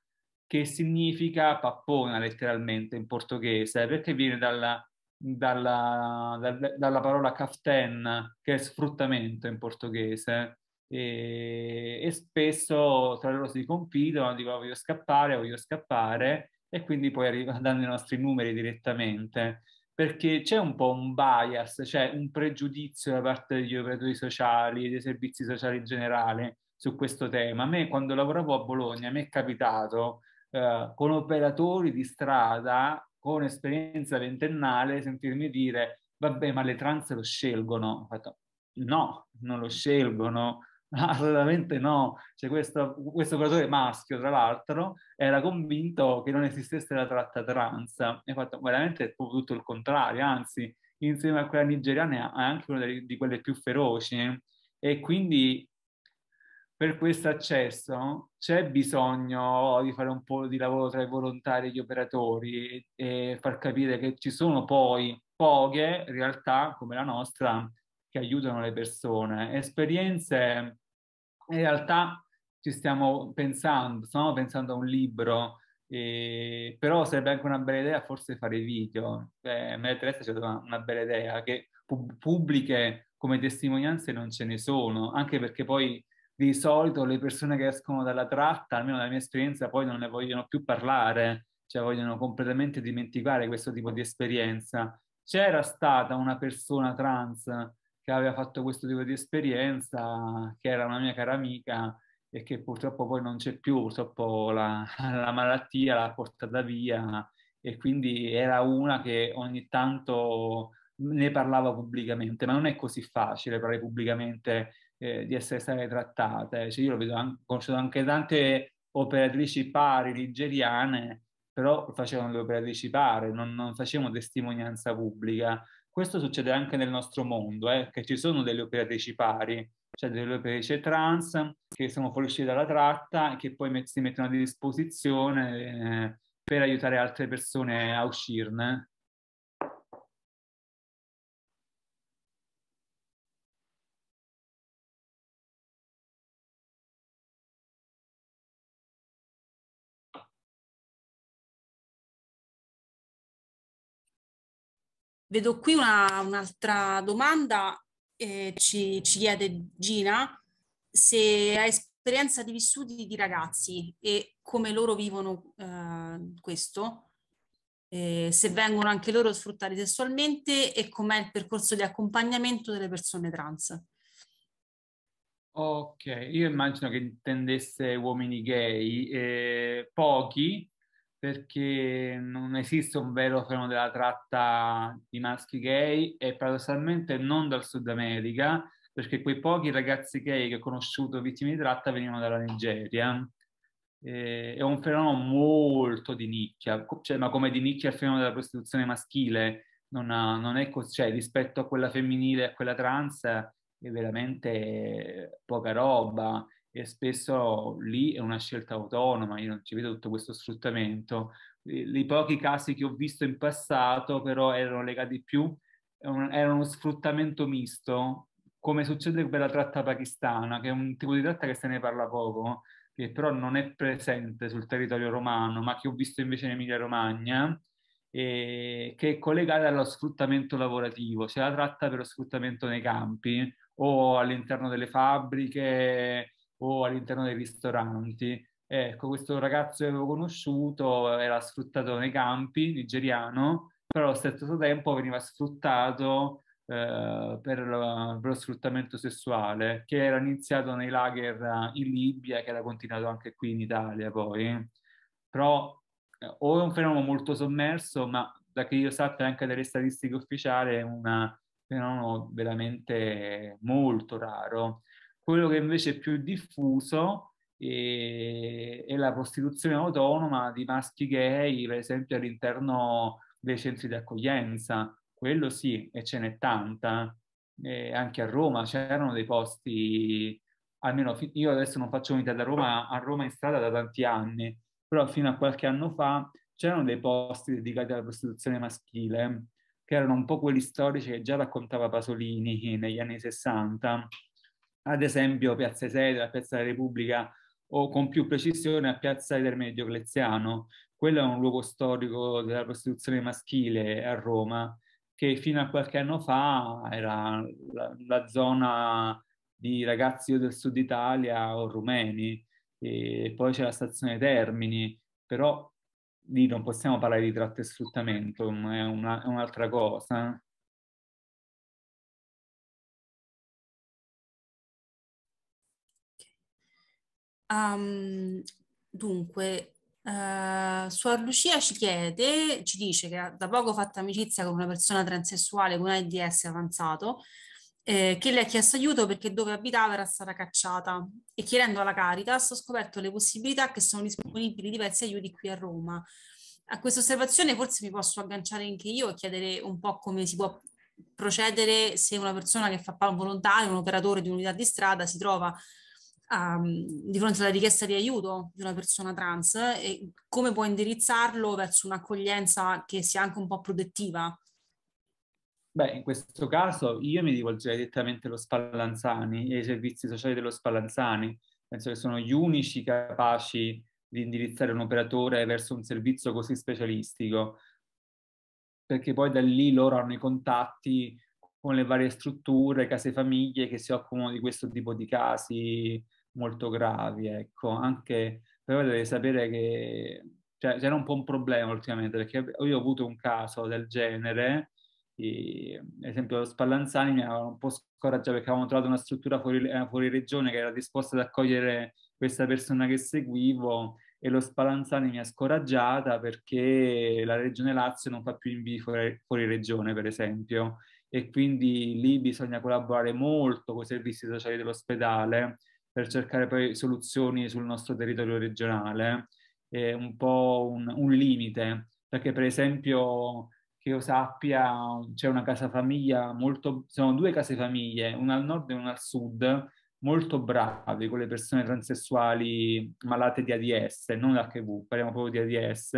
che significa pappona letteralmente in portoghese, perché viene dalla dalla, dal, dalla parola kaften, che è sfruttamento in portoghese, e, e, spesso tra loro si compitono, dicono ah, voglio scappare, voglio scappare, e quindi poi arrivano i nostri numeri direttamente, perché c'è un po' un bias, c'è un pregiudizio da parte degli operatori sociali, e dei servizi sociali in generale su questo tema. A me quando lavoravo a Bologna mi è capitato eh, con operatori di strada con esperienza ventennale sentirmi dire vabbè ma le trans lo scelgono. Ho fatto no, non lo scelgono, assolutamente no. Cioè, questo, questo operatore maschio, tra l'altro, era convinto che non esistesse la tratta trans. E fatto veramente tutto il contrario, anzi insieme a quella nigeriana è anche una di quelle più feroci e quindi per questo accesso c'è bisogno di fare un po' di lavoro tra i volontari e gli operatori e, e far capire che ci sono poi poche realtà come la nostra che aiutano le persone. Esperienze, in realtà ci stiamo pensando, stiamo pensando a un libro, eh, però sarebbe anche una bella idea forse fare video. Eh, Maria Teresa ci ha dato una, bella idea, che pubbliche come testimonianze non ce ne sono, anche perché poi di solito le persone che escono dalla tratta, almeno dalla mia esperienza, poi non ne vogliono più parlare, cioè vogliono completamente dimenticare questo tipo di esperienza. C'era stata una persona trans che aveva fatto questo tipo di esperienza, che era una mia cara amica e che purtroppo poi non c'è più, purtroppo la, la malattia l'ha portata via e quindi era una che ogni tanto ne parlava pubblicamente, ma non è così facile parlare pubblicamente eh, di essere state trattate. Cioè, io lo vedo anche, anche tante operatrici pari nigeriane, però facevano le operatrici pari, non, non facevano testimonianza pubblica. Questo succede anche nel nostro mondo, eh, che ci sono delle operatrici pari, cioè delle operatrici trans che sono fuoriuscite dalla tratta e che poi met- si mettono a disposizione eh, per aiutare altre persone a uscirne. Vedo qui una, un'altra domanda, eh, ci, ci, chiede Gina se hai esperienza di vissuti di ragazzi e come loro vivono eh, questo, eh, se vengono anche loro sfruttati sessualmente e com'è il percorso di accompagnamento delle persone trans. Ok, io immagino che intendesse uomini gay, eh, pochi, perché non esiste un vero fenomeno della tratta di maschi gay e paradossalmente non dal Sud America, perché quei pochi ragazzi gay che ho conosciuto vittime di tratta venivano dalla Nigeria. Eh, è un fenomeno molto di nicchia, cioè, ma come di nicchia il fenomeno della prostituzione maschile non, ha, non è così, cioè, rispetto a quella femminile e a quella trans è veramente poca roba e spesso lì è una scelta autonoma, io non ci vedo tutto questo sfruttamento. I pochi casi che ho visto in passato però erano legati più, era uno sfruttamento misto, come succede per la tratta pakistana, che è un tipo di tratta che se ne parla poco, che però non è presente sul territorio romano, ma che ho visto invece in Emilia Romagna, che è collegata allo sfruttamento lavorativo, cioè la tratta per lo sfruttamento nei campi o all'interno delle fabbriche o all'interno dei ristoranti. Ecco, questo ragazzo che avevo conosciuto era sfruttato nei campi, nigeriano, però allo stesso tempo veniva sfruttato eh, per, lo, per, lo sfruttamento sessuale, che era iniziato nei lager in Libia, che era continuato anche qui in Italia poi. Però eh, o è un fenomeno molto sommerso, ma da che io sappia anche dalle statistiche ufficiali è un fenomeno veramente molto raro. Quello che invece è più diffuso è, è la prostituzione autonoma di maschi gay, per esempio all'interno dei centri di accoglienza. Quello sì, e ce n'è tanta. Eh, anche a Roma c'erano dei posti, almeno io adesso non faccio unità da Roma, a Roma in strada da tanti anni, però fino a qualche anno fa c'erano dei posti dedicati alla prostituzione maschile, che erano un po' quelli storici che già raccontava Pasolini negli anni 60, ad esempio Piazza Esedola, Piazza della Repubblica o con più precisione a Piazza Eterme Diocleziano. Quello è un luogo storico della prostituzione maschile a Roma che fino a qualche anno fa era la, la zona di ragazzi del sud Italia o rumeni e poi c'è la stazione Termini, però lì non possiamo parlare di tratto e sfruttamento, è, una, è un'altra cosa. Eh. Um, dunque, uh, Suor Lucia ci chiede, ci dice che ha da poco fatto amicizia con una persona transessuale con AIDS avanzato, eh, che le ha chiesto aiuto perché dove abitava era stata cacciata e chiedendo alla Caritas ho scoperto le possibilità che sono disponibili diversi aiuti qui a Roma. A questa osservazione forse mi posso agganciare anche io e chiedere un po' come si può procedere se una persona che fa volontari, un operatore di unità di strada, si trova um, di fronte alla richiesta di aiuto di una persona trans e come può indirizzarlo verso un'accoglienza che sia anche un po' protettiva? Beh, in questo caso io mi rivolgerei direttamente allo Spallanzani e ai servizi sociali dello Spallanzani. Penso che sono gli unici capaci di indirizzare un operatore verso un servizio così specialistico, perché poi da lì loro hanno i contatti con le varie strutture, case famiglie che si occupano di questo tipo di casi, molto gravi, ecco, anche però devi sapere che cioè, c'era un po' un problema ultimamente, perché io ho avuto un caso del genere, e, ad esempio Spallanzani mi aveva un po' scoraggiato perché avevamo trovato una struttura fuori, eh, fuori regione che era disposta ad accogliere questa persona che seguivo e lo Spallanzani mi ha scoraggiata perché la regione Lazio non fa più invii fuori, fuori regione, per esempio, e quindi lì bisogna collaborare molto con i servizi sociali dell'ospedale per cercare poi soluzioni sul nostro territorio regionale, è un po' un, un limite, perché per esempio che io sappia c'è una casa famiglia molto, sono due case famiglie, una al nord e una al sud, molto bravi con le persone transessuali malate di ADS, non HIV, parliamo proprio di ADS,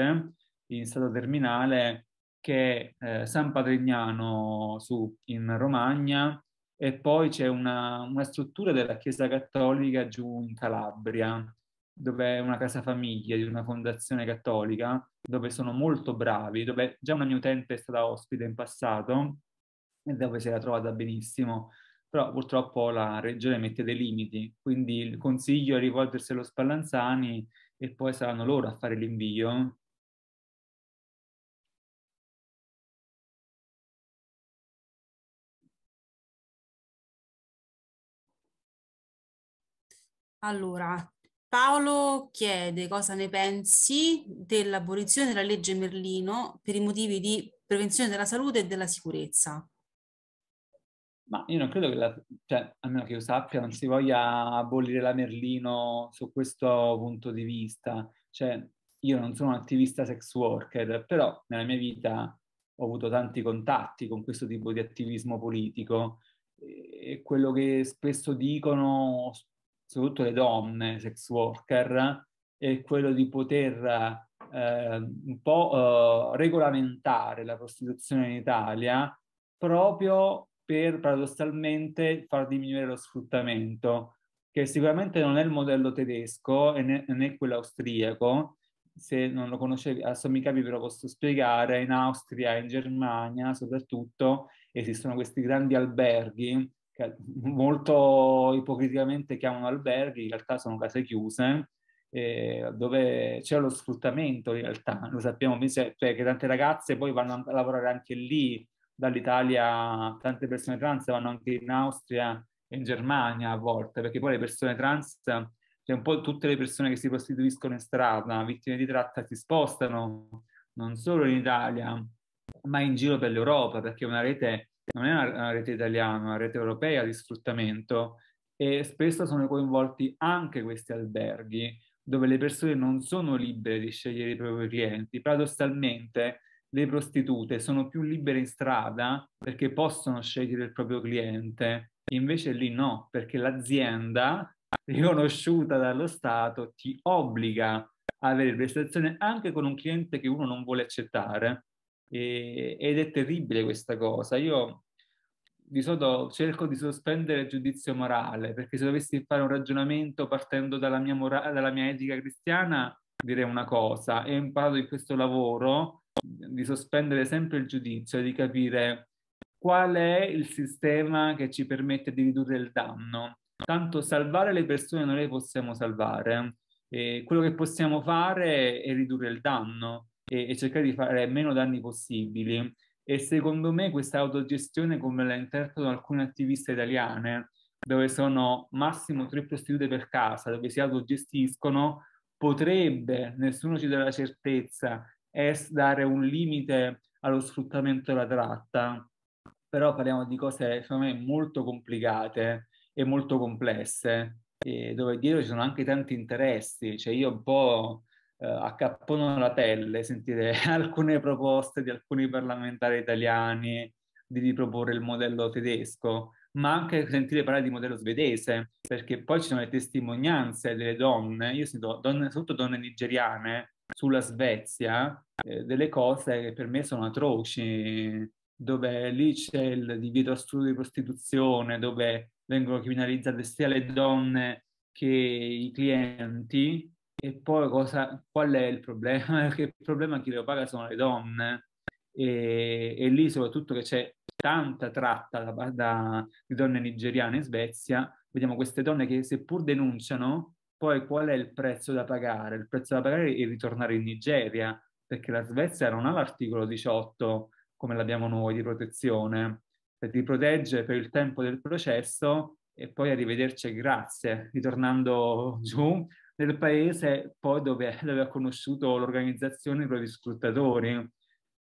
in stato terminale, che è eh, San Patrignano su, in Romagna e poi c'è una, una struttura della Chiesa Cattolica giù in Calabria, dove è una casa famiglia di una fondazione cattolica, dove sono molto bravi, dove già una mia utente è stata ospite in passato e dove si era trovata benissimo, però purtroppo la regione mette dei limiti, quindi il consiglio è rivolgersi allo Spallanzani e poi saranno loro a fare l'invio Allora, Paolo chiede cosa ne pensi dell'abolizione della legge Merlino per i motivi di prevenzione della salute e della sicurezza. Ma io non credo che, la, cioè, almeno che io sappia, non si voglia abolire la Merlino su questo punto di vista. Cioè, io non sono un attivista sex worker, però nella mia vita ho avuto tanti contatti con questo tipo di attivismo politico e quello che spesso dicono soprattutto le donne sex worker, è quello di poter eh, un po' eh, regolamentare la prostituzione in Italia proprio per paradossalmente far diminuire lo sfruttamento, che sicuramente non è il modello tedesco e né, né quello austriaco. Se non lo conoscevi, adesso mi capi, ve lo posso spiegare. In Austria, in Germania soprattutto, esistono questi grandi alberghi che molto ipocriticamente chiamano alberghi, in realtà sono case chiuse, eh, dove c'è lo sfruttamento in realtà, lo sappiamo benissimo, cioè che tante ragazze poi vanno a lavorare anche lì, dall'Italia tante persone trans vanno anche in Austria e in Germania a volte, perché poi le persone trans, cioè un po' tutte le persone che si prostituiscono in strada, vittime di tratta, si spostano non solo in Italia, ma in giro per l'Europa, perché è una rete non è una rete italiana, è una rete europea di sfruttamento e spesso sono coinvolti anche questi alberghi dove le persone non sono libere di scegliere i propri clienti. Paradossalmente le prostitute sono più libere in strada perché possono scegliere il proprio cliente, invece lì no, perché l'azienda riconosciuta dallo Stato ti obbliga a avere prestazione anche con un cliente che uno non vuole accettare. E, ed è terribile questa cosa. Io di solito cerco di sospendere il giudizio morale, perché se dovessi fare un ragionamento partendo dalla mia, mora- dalla mia etica cristiana, direi una cosa, e ho imparato in questo lavoro di sospendere sempre il giudizio, di capire qual è il sistema che ci permette di ridurre il danno. Tanto salvare le persone non le possiamo salvare, e quello che possiamo fare è ridurre il danno e, e cercare di fare meno danni possibili. E secondo me questa autogestione come la interpretano alcune attiviste italiane, dove sono massimo tre prostitute per casa, dove si autogestiscono, potrebbe, nessuno ci dà la certezza, dare un limite allo sfruttamento della tratta. Però parliamo di cose, secondo me, molto complicate e molto complesse, e dove dietro ci sono anche tanti interessi. Cioè io un po' eh, accapponano la pelle sentire alcune proposte di alcuni parlamentari italiani di riproporre il modello tedesco, ma anche sentire parlare di modello svedese, perché poi ci sono le testimonianze delle donne, io sento donne, soprattutto donne nigeriane sulla Svezia, eh, delle cose che per me sono atroci, dove lì c'è il divieto assoluto di prostituzione, dove vengono criminalizzate sia le donne che i clienti, e poi cosa, qual è il problema? Perché il problema chi lo paga sono le donne. E, e lì soprattutto che c'è tanta tratta da, da, di donne nigeriane in Svezia, vediamo queste donne che seppur denunciano, poi qual è il prezzo da pagare? Il prezzo da pagare è ritornare in Nigeria, perché la Svezia non ha l'articolo 18 come l'abbiamo noi di protezione, che ti protegge per il tempo del processo e poi arrivederci grazie, ritornando giù nel paese poi dove aveva conosciuto l'organizzazione dei sfruttatori.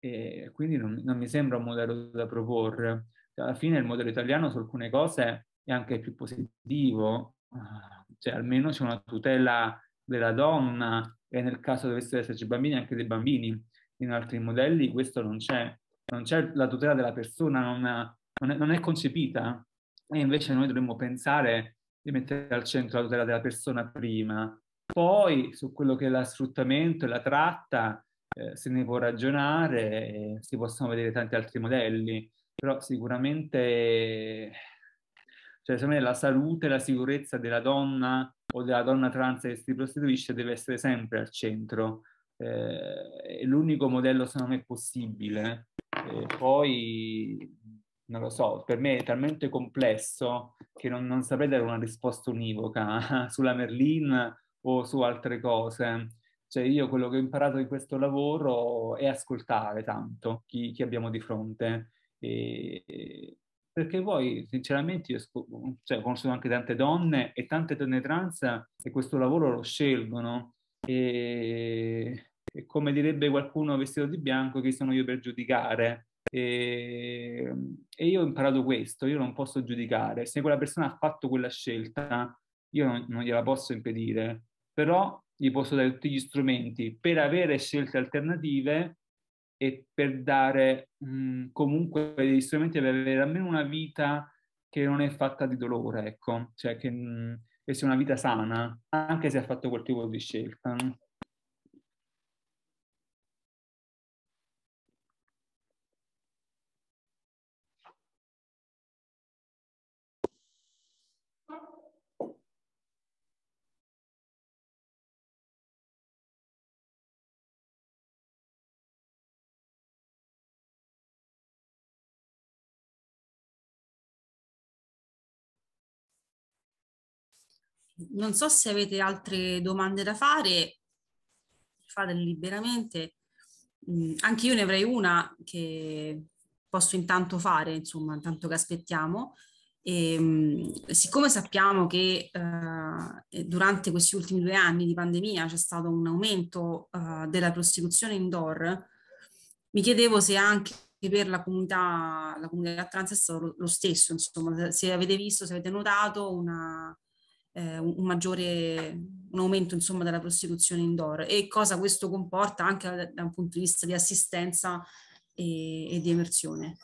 E quindi non, non, mi sembra un modello da proporre. Alla fine il modello italiano su alcune cose è anche più positivo, eh, cioè almeno c'è una tutela della donna e nel caso dovessero esserci bambini anche dei bambini. In altri modelli questo non c'è, non c'è la tutela della persona, non, ha, non, è, non è concepita e invece noi dovremmo pensare di mettere al centro la tutela della persona prima poi su quello che è lo sfruttamento e la tratta eh, se ne può ragionare, eh, si possono vedere tanti altri modelli, però sicuramente cioè, secondo me la salute e la sicurezza della donna o della donna trans che si prostituisce deve essere sempre al centro. Eh, è l'unico modello secondo me possibile. poi non lo so, per me è talmente complesso che non, non saprei dare una risposta univoca sulla Merlin o su altre cose. Cioè io quello che ho imparato in questo lavoro è ascoltare tanto chi, chi abbiamo di fronte. E, perché poi sinceramente io scop- cioè, conosco anche tante donne e tante donne trans e questo lavoro lo scelgono e, e come direbbe qualcuno vestito di bianco chi sono io per giudicare e, e, io ho imparato questo io non posso giudicare se quella persona ha fatto quella scelta io non, non gliela posso impedire però gli posso dare tutti gli strumenti per avere scelte alternative e per dare mh, comunque degli strumenti per avere almeno una vita che non è fatta di dolore, ecco, cioè che, mh, che sia una vita sana, anche se ha fatto quel tipo di scelta. non so se avete altre domande da fare, fate liberamente. Mm, anche io ne avrei una che posso intanto fare, insomma, intanto che aspettiamo. E, ehm, siccome sappiamo che eh, durante questi ultimi due anni di pandemia c'è stato un aumento eh, della prostituzione indoor, mi chiedevo se anche per la comunità, la comunità trans è stato lo stesso, insomma, se avete visto, se avete notato una, eh, un maggiore un aumento insomma della prostituzione indoor e cosa questo comporta anche da, da un punto di vista di assistenza e, e di emersione.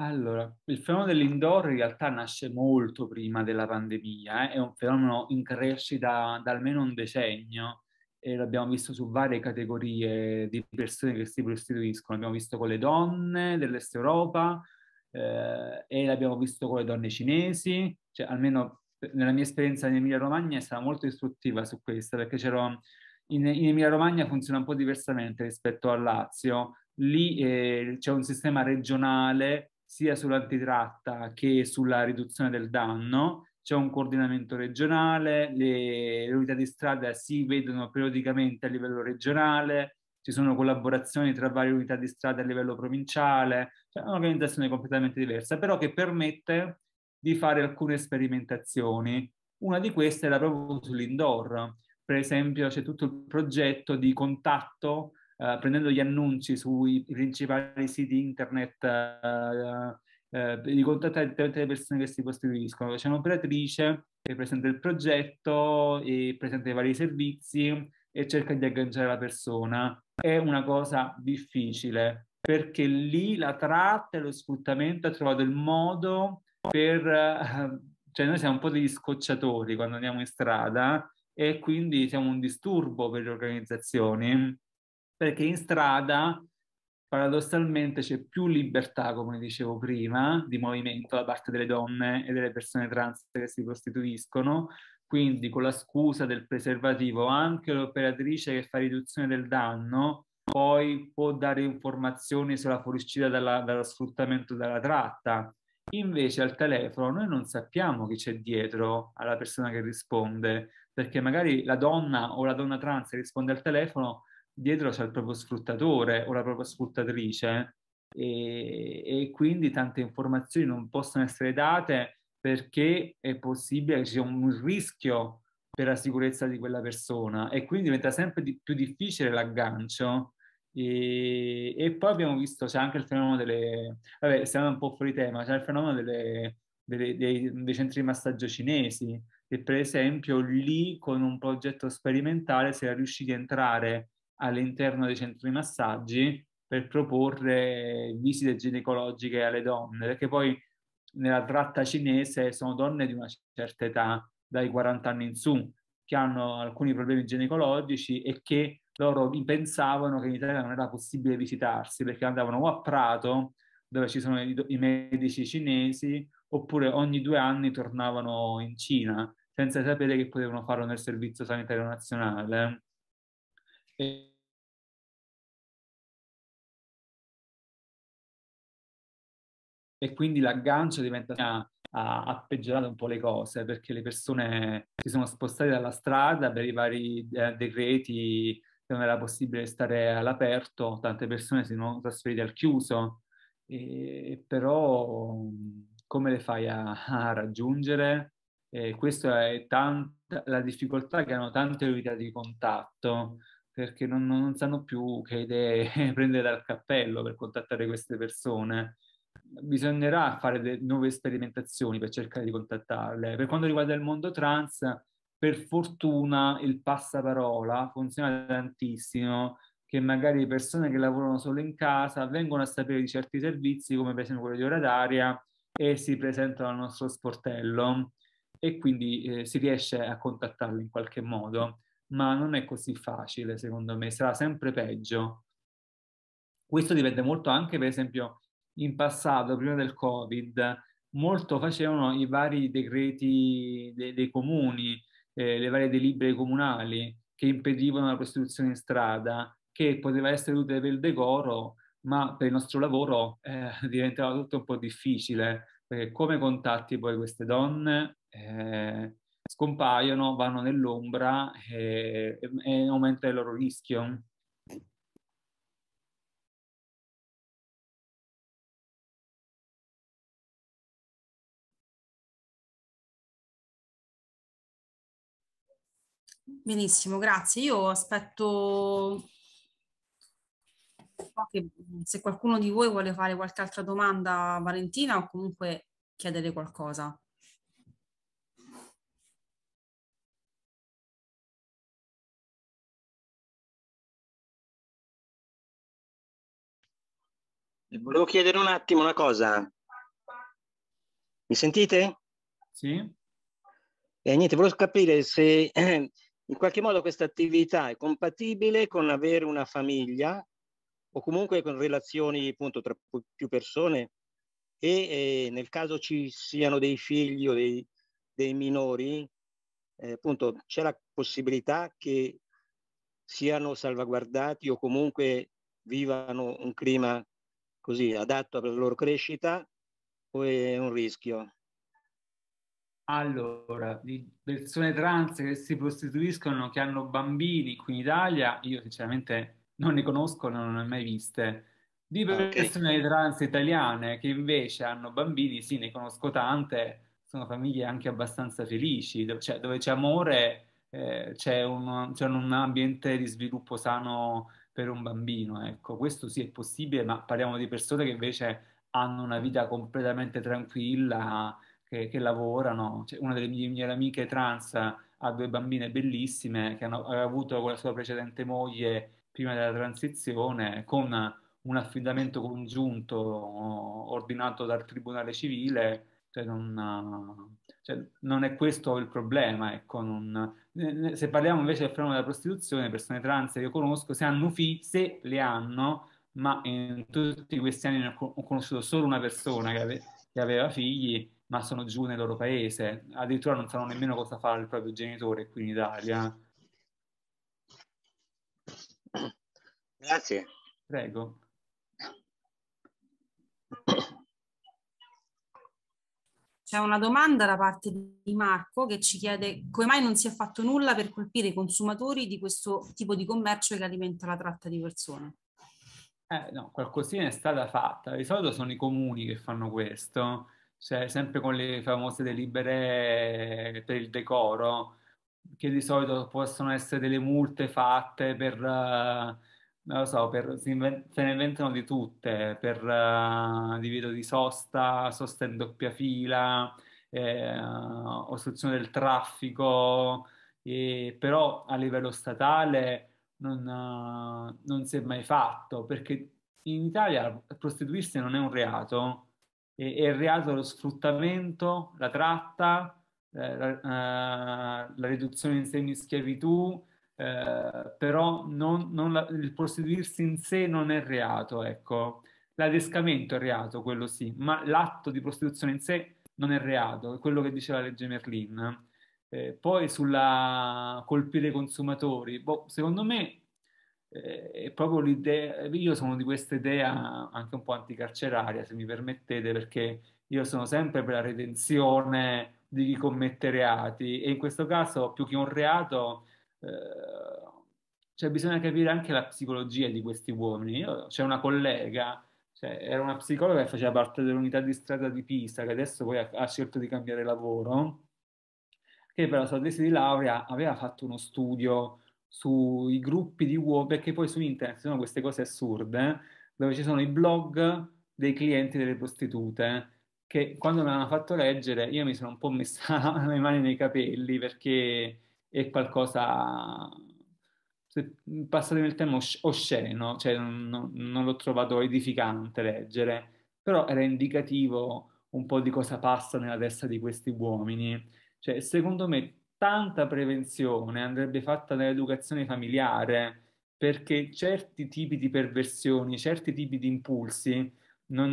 Allora, il fenomeno dell'indoor in realtà nasce molto prima della pandemia, eh? è un fenomeno in crescita da almeno un decennio e l'abbiamo visto su varie categorie di persone che si prostituiscono, l'abbiamo visto con le donne dell'est Europa eh, e l'abbiamo visto con le donne cinesi, cioè almeno nella mia esperienza in Emilia Romagna è stata molto istruttiva su questo, perché c'ero, in, in Emilia Romagna funziona un po' diversamente rispetto al Lazio, lì eh, c'è un sistema regionale sia sull'antitratta che sulla riduzione del danno, c'è un coordinamento regionale, le, le unità di strada si vedono periodicamente a livello regionale, ci sono collaborazioni tra varie unità di strada a livello provinciale, cioè un'organizzazione completamente diversa, però che permette di fare alcune sperimentazioni. Una di queste era proprio sull'indoor. Per esempio c'è tutto il progetto di contatto eh, prendendo gli annunci sui principali siti internet eh, eh, di contattare le persone che si costituiscono. C'è un'operatrice che presenta il progetto e presenta i vari servizi e cerca di agganciare la persona. È una cosa difficile perché lì la tratta e lo sfruttamento ha trovato il modo per, eh, cioè noi siamo un po' degli scocciatori quando andiamo in strada e quindi siamo un disturbo per le organizzazioni perché in strada paradossalmente c'è più libertà, come dicevo prima, di movimento da parte delle donne e delle persone trans che si costituiscono, Quindi con la scusa del preservativo anche l'operatrice che fa riduzione del danno poi può dare informazioni sulla fuoriuscita dallo sfruttamento dalla tratta Invece al telefono noi non sappiamo chi c'è dietro alla persona che risponde, perché magari la donna o la donna trans risponde al telefono, dietro c'è il proprio sfruttatore o la propria sfruttatrice e, e quindi tante informazioni non possono essere date perché è possibile che ci sia un rischio per la sicurezza di quella persona e quindi diventa sempre di più difficile l'aggancio e, e, poi abbiamo visto c'è anche il fenomeno delle. Vabbè, stiamo un po' fuori tema, c'è il fenomeno delle, delle, dei, dei, centri di massaggio cinesi, che per esempio lì con un progetto sperimentale si era riusciti a entrare all'interno dei centri di massaggi per proporre visite ginecologiche alle donne, perché poi nella tratta cinese sono donne di una certa età, dai 40 anni in su, che hanno alcuni problemi ginecologici e che loro pensavano che in Italia non era possibile visitarsi perché andavano o a Prato, dove ci sono i, i medici cinesi, oppure ogni due anni tornavano in Cina senza sapere che potevano farlo nel Servizio Sanitario Nazionale. E... e quindi l'aggancio diventa ha, ha peggiorato un po' le cose perché le persone si sono spostate dalla strada per i vari eh, decreti non era possibile stare all'aperto, tante persone si sono trasferite al chiuso, e, però come le fai a, a raggiungere? E questa è tanta, la difficoltà che hanno tante unità di contatto, perché non, non sanno più che idee prendere dal cappello per contattare queste persone bisognerà fare de- nuove sperimentazioni per cercare di contattarle. Per quanto riguarda il mondo trans, per fortuna il passaparola funziona tantissimo, che magari persone che lavorano solo in casa vengono a sapere di certi servizi, come per esempio quello di orataria, e si presentano al nostro sportello e quindi eh, si riesce a contattarli in qualche modo, ma non è così facile secondo me, sarà sempre peggio. Questo dipende molto anche, per esempio, in passato, prima del Covid, molto facevano i vari decreti de- dei comuni, eh, le varie delibere comunali che impedivano la prostituzione in strada, che poteva essere utile per il decoro, ma per il nostro lavoro eh, diventava tutto un po' difficile, perché come contatti poi queste donne? Eh, scompaiono, vanno nell'ombra eh, e, e aumenta il loro rischio. Benissimo, grazie. Io aspetto mm, se qualcuno di voi vuole fare qualche altra domanda a Valentina o comunque chiedere qualcosa. Volevo chiedere un attimo una cosa. Mi sentite? Sì. Eh, niente, volevo capire se in qualche modo questa attività è compatibile con avere una famiglia o comunque con relazioni appunto tra più persone e eh, nel caso ci siano dei figli o dei, dei minori, eh, appunto c'è la possibilità che siano salvaguardati o comunque vivano un clima così adatto alla loro crescita o è un rischio? Allora, di persone trans che si prostituiscono, che hanno bambini qui in Italia, io sinceramente non ne conosco, non ne ho mai viste. Di persone trans italiane che invece hanno bambini, sì, ne conosco tante, sono famiglie anche abbastanza felici, dove cioè, c'è, amore, eh, c'è, un, un ambiente di sviluppo sano per un bambino, ecco, questo sì è possibile, ma parliamo di persone che invece hanno una vita completamente tranquilla, che, che lavorano. Cioè, una delle mie, mie amiche trans ha due bambine bellissime che hanno, aveva avuto con la sua precedente moglie prima della transizione con un affidamento congiunto ordinato dal Tribunale Civile. Cioè non, cioè non, è questo il problema. Ecco, non... se parliamo invece del fenomeno della prostituzione, le persone trans che io conosco, se hanno figli, se le hanno, ma in tutti questi anni ho conosciuto solo una persona che, ave- che aveva figli ma sono giù nel loro paese, addirittura non sanno nemmeno cosa fare il proprio genitore qui in Italia. Grazie. Prego. C'è una domanda da parte di Marco che ci chiede come mai non si è fatto nulla per colpire i consumatori di questo tipo di commercio che alimenta la tratta di persone. Eh, no, qualcosina è stata fatta. Di solito sono i comuni che fanno questo cioè, sempre con le famose delibere per il decoro, che di solito possono essere delle multe fatte per, uh, non lo so, per, se ne inventano di tutte, per uh, eh, divieto di sosta, sosta in doppia fila, eh, ostruzione del traffico, e, però a livello statale non, non si è mai fatto, perché in Italia prostituirsi non è un reato, e, e il reato dello sfruttamento, la tratta, eh, la, eh, la, riduzione in segno di schiavitù, eh, però non, non la, il prostituirsi in sé non è reato, ecco. L'adescamento è reato, quello sì, ma l'atto di prostituzione in sé non è reato, è quello che diceva la legge Merlin. Eh, poi sulla colpire i consumatori, boh, secondo me eh, è proprio l'idea, io sono di questa idea anche un po' anticarceraria, se mi permettete, perché io sono sempre per la redenzione di chi commette reati e in questo caso più che un reato... Eh, cioè bisogna capire anche la psicologia di questi uomini. c'è una collega, cioè, era una psicologa che faceva parte dell'unità di strada di Pisa, che adesso poi ha, ha, scelto di cambiare lavoro, che per la sua tesi di laurea aveva fatto uno studio sui gruppi di uomini, perché poi su internet ci sono queste cose assurde, dove ci sono i blog dei clienti delle prostitute, che quando me l'hanno fatto leggere io mi sono un po' messa le mani nei capelli, perché è qualcosa, se passatemi il tempo, osceno, cioè non, non l'ho trovato edificante leggere, però era indicativo un po' di cosa passa nella testa di questi uomini. Cioè, secondo me tanta prevenzione andrebbe fatta nell'educazione familiare, perché certi tipi di perversioni, certi tipi di impulsi, non,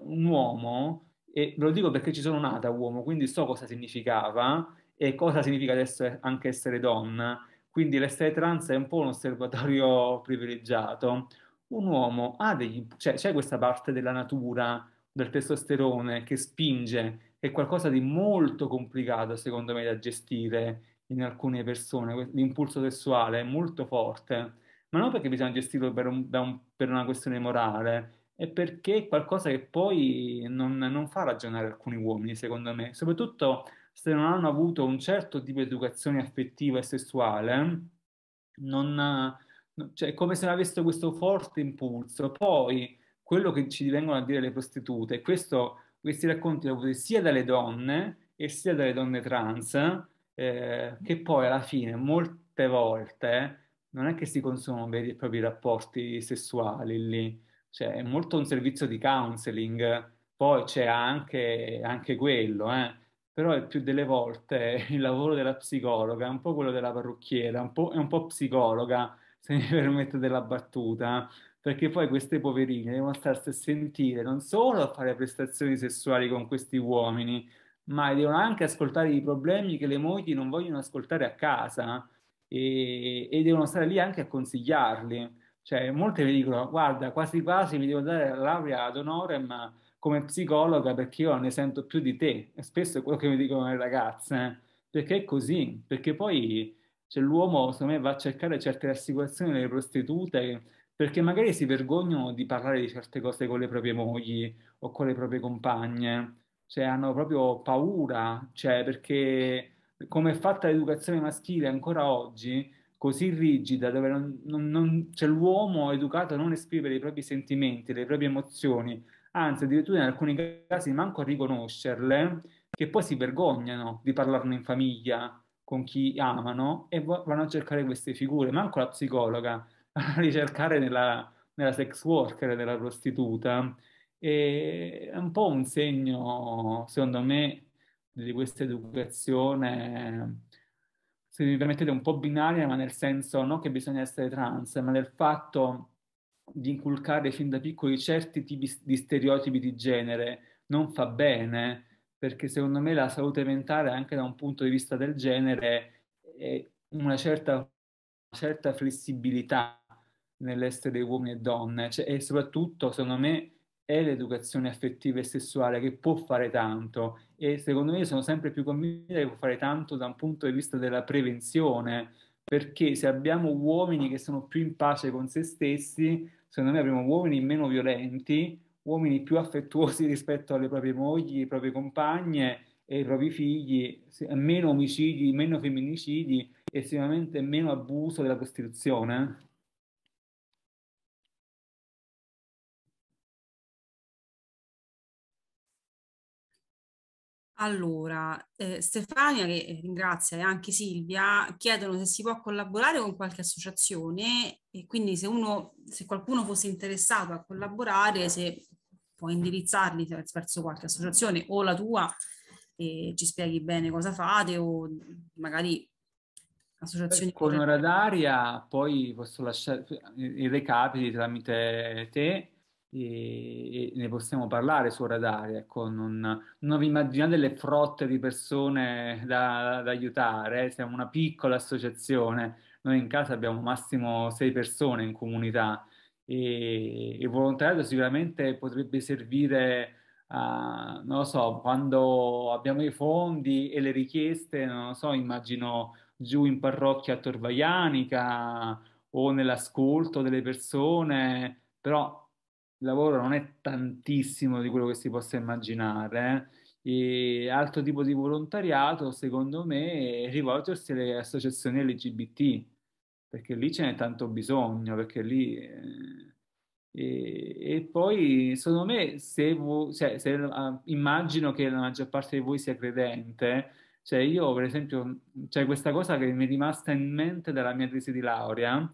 un uomo, e ve lo dico perché ci sono nata uomo, quindi so cosa significava e cosa significa adesso anche essere donna, quindi l'essere trans è un po' un osservatorio privilegiato. Un uomo ha degli, cioè, c'è questa parte della natura, del testosterone che spinge è qualcosa di molto complicato secondo me da gestire in alcune persone, l'impulso sessuale è molto forte, ma non perché bisogna gestirlo per, un, un, per una questione morale, è perché è qualcosa che poi non, non, fa ragionare alcuni uomini, secondo me, soprattutto se non hanno avuto un certo tipo di educazione affettiva e sessuale, non, cioè, è come se non avessero questo forte impulso. Poi quello che ci vengono a dire le prostitute, questo questi racconti li ho avuti sia dalle donne e sia dalle donne trans, eh, che poi alla fine molte volte non è che si consumano veri e propri rapporti sessuali lì, cioè è molto un servizio di counseling, poi c'è anche, anche quello, eh. però il più delle volte il lavoro della psicologa è un po' quello della parrucchiera, un po', è un po' psicologa, se mi permette della battuta, perché poi queste poverine devono starsi a sentire non solo a fare prestazioni sessuali con questi uomini, ma devono anche ascoltare i problemi che le mogli non vogliono ascoltare a casa e, e devono stare lì anche a consigliarli. Cioè, molte mi dicono, guarda, quasi quasi mi devo dare la laurea ad honorem come psicologa perché io ne sento più di te. E spesso è quello che mi dicono le ragazze, eh. perché è così, perché poi cioè, l'uomo, secondo me, va a cercare certe rassicurazioni delle prostitute perché magari si vergognano di parlare di certe cose con le proprie mogli o con le proprie compagne, cioè hanno proprio paura, cioè perché come è fatta l'educazione maschile ancora oggi, così rigida, dove non, non, non, cioè l'uomo educato a non esprimere i propri sentimenti, le proprie emozioni, anzi addirittura in alcuni casi manco a riconoscerle, che poi si vergognano di parlarne in famiglia con chi amano e vanno a cercare queste figure, manco la psicologa, a ricercare nella, nella sex worker, nella prostituta, e è un po' un segno, secondo me, di questa educazione, se mi permettete, un po' binaria, ma nel senso non che bisogna essere trans, ma nel fatto di inculcare fin da piccoli certi tipi di stereotipi di genere non fa bene, perché secondo me la salute mentale, anche da un punto di vista del genere, è una certa, una certa flessibilità nell'essere uomini e donne cioè, e soprattutto secondo me è l'educazione affettiva e sessuale che può fare tanto e secondo me sono sempre più convinta che può fare tanto da un punto di vista della prevenzione perché se abbiamo uomini che sono più in pace con se stessi secondo me avremo uomini meno violenti uomini più affettuosi rispetto alle proprie mogli, alle proprie compagne e ai propri figli, meno omicidi, meno femminicidi e sicuramente meno abuso della Costituzione. Allora, eh, Stefania, che ringrazia, e anche Silvia, chiedono se si può collaborare con qualche associazione e quindi se, uno, se qualcuno fosse interessato a collaborare, se può indirizzarli verso qualche associazione o la tua e ci spieghi bene cosa fate o magari associazioni... Con Oradaria poi posso lasciare i recapiti tramite te e, e ne possiamo parlare su Radar, ecco, non, non vi immaginate le frotte di persone da, da aiutare, eh? siamo una piccola associazione, noi in casa abbiamo massimo sei persone in comunità e il volontariato sicuramente potrebbe servire a, non lo so, quando abbiamo i fondi e le richieste, non lo so, immagino giù in parrocchia a Torvaianica o nell'ascolto delle persone, però il lavoro non è tantissimo di quello che si possa immaginare. Eh. E altro tipo di volontariato, secondo me, è rivolgersi alle associazioni LGBT, perché lì ce n'è tanto bisogno, perché lì... Eh, e, e, poi, secondo me, se, voi, cioè, se uh, immagino che la maggior parte di voi sia credente, cioè io, per esempio, c'è cioè questa cosa che mi è rimasta in mente dalla mia tesi di laurea,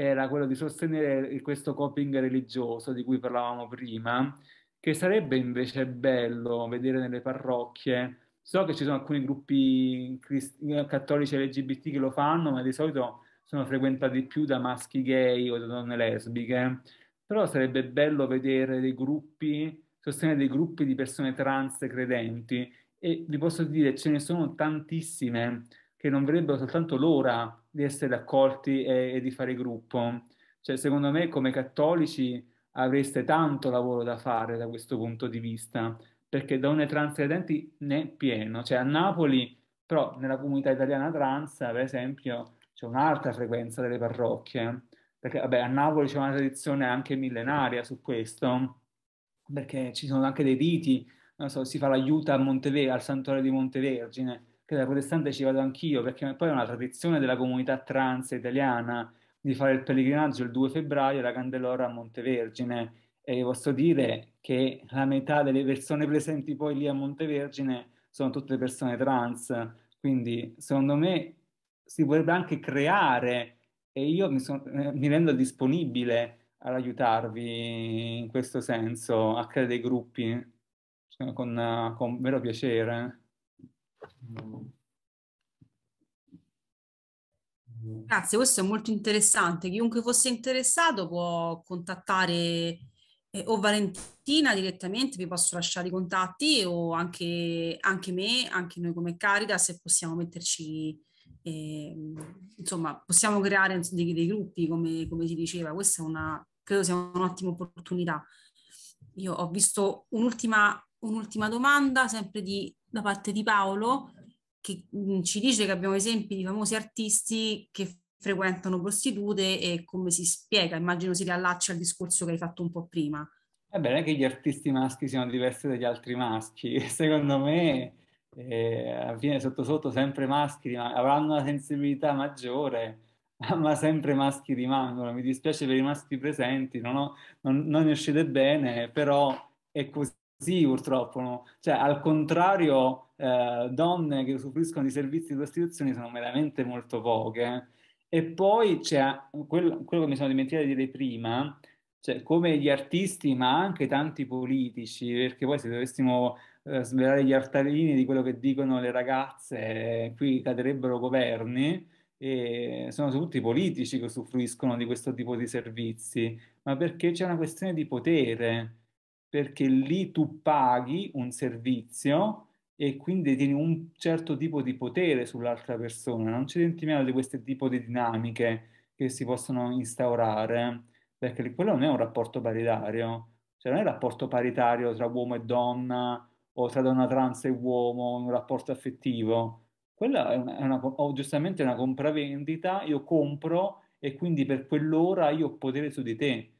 era quello di sostenere questo coping religioso di cui parlavamo prima, che sarebbe invece bello vedere nelle parrocchie. So che ci sono alcuni gruppi crist- cattolici LGBT che lo fanno, ma di solito sono frequentati più da maschi gay o da donne lesbiche. Però sarebbe bello vedere dei gruppi, sostenere dei gruppi di persone trans credenti e vi posso dire ce ne sono tantissime che non vedrebbero soltanto l'ora di essere accolti e, e, di fare gruppo. Cioè, secondo me, come cattolici avreste tanto lavoro da fare da questo punto di vista, perché donne trans credenti ne è pieno. Cioè, a Napoli, però, nella comunità italiana trans, per esempio, c'è un'altra frequenza delle parrocchie, perché vabbè, a Napoli c'è una tradizione anche millenaria su questo, perché ci sono anche dei riti, so, si fa l'aiuto a Monteve- al santuario di Montevergine, che da protestante ci vado anch'io, perché poi è una tradizione della comunità trans italiana di fare il pellegrinaggio il 2 febbraio alla Candelora a Montevergine. E posso dire che la metà delle persone presenti poi lì a Montevergine sono tutte persone trans, quindi secondo me si potrebbe anche creare e io mi, son, mi rendo disponibile ad aiutarvi in questo senso a creare dei gruppi cioè, con, con vero piacere. Grazie, questo è molto interessante. Chiunque fosse interessato può contattare eh, o Valentina direttamente, vi posso lasciare i contatti o anche, anche me, anche noi come Caritas, se possiamo metterci, eh, insomma, possiamo creare dei, dei gruppi, come, come, si diceva. Questa è una, credo sia un'ottima opportunità. Io ho visto un'ultima, un'ultima domanda, sempre di da parte di Paolo che ci dice che abbiamo esempi di famosi artisti che frequentano prostitute e come si spiega, immagino si riallaccia al discorso che hai fatto un po' prima. Eh è bene che gli artisti maschi siano diversi dagli altri maschi, secondo me eh, alla fine sotto sotto sempre maschi avranno una sensibilità maggiore, ma sempre maschi rimangono. Mi dispiace per i maschi presenti, non, ho, non, non ne uscite bene, però è così così purtroppo, no? cioè al contrario eh, donne che usufruiscono di servizi di prostituzione sono veramente molto poche e poi c'è quello, quello che mi sono dimenticato di dire prima, cioè come gli artisti ma anche tanti politici, perché poi se dovessimo eh, svelare gli artalini di quello che dicono le ragazze, eh, qui cadrebbero governi, e sono tutti politici che usufruiscono di questo tipo di servizi, ma perché c'è una questione di potere perché lì tu paghi un servizio e quindi tieni un certo tipo di potere sull'altra persona. Non ci dimentichiamo di questo tipo di dinamiche che si possono instaurare, perché quello non è un rapporto paritario, cioè non è un rapporto paritario tra uomo e donna o tra donna trans e uomo, un rapporto affettivo. Quella è una, è una o giustamente una compravendita, io compro e quindi per quell'ora io ho potere su di te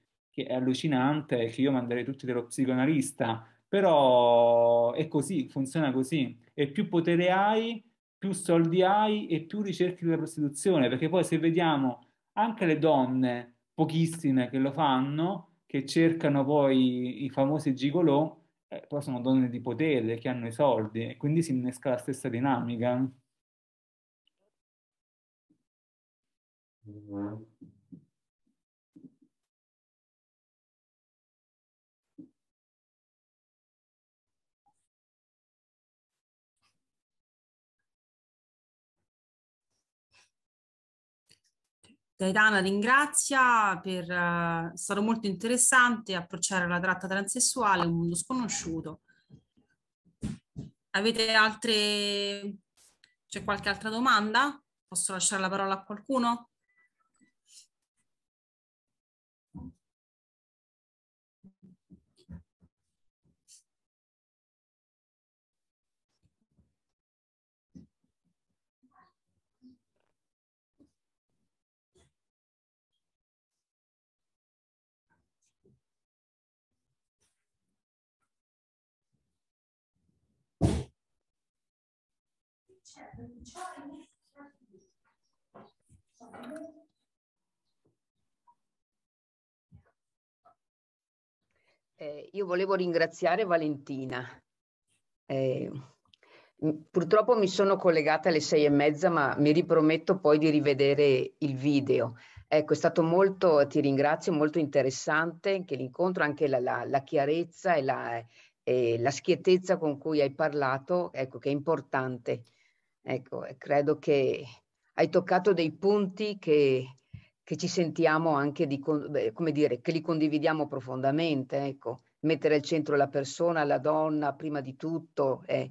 che è allucinante, che io manderei tutti dello psicoanalista, però è così, funziona così. E più potere hai, più soldi hai e più ricerchi della prostituzione, perché poi se vediamo anche le donne, pochissime che lo fanno, che cercano poi i famosi gigolò, eh, poi sono donne di potere, che hanno i soldi, e quindi si innesca la stessa dinamica. Mm-hmm. Gaetana ringrazia per... Eh, è stato molto interessante approcciare la tratta transessuale, un mondo sconosciuto. Avete altre... c'è qualche altra domanda? Posso lasciare la parola a qualcuno? Eh, io volevo ringraziare Valentina. Eh, purtroppo mi sono collegata alle sei e mezza, ma mi riprometto poi di rivedere il video. Ecco, è stato molto, ti ringrazio, molto interessante anche l'incontro, anche la, la, la chiarezza e la, eh, la schiettezza con cui hai parlato, ecco, che è importante Ecco, credo che hai toccato dei punti che, che ci sentiamo anche di, come dire, che li condividiamo profondamente, ecco, mettere al centro la persona, la donna prima di tutto, eh,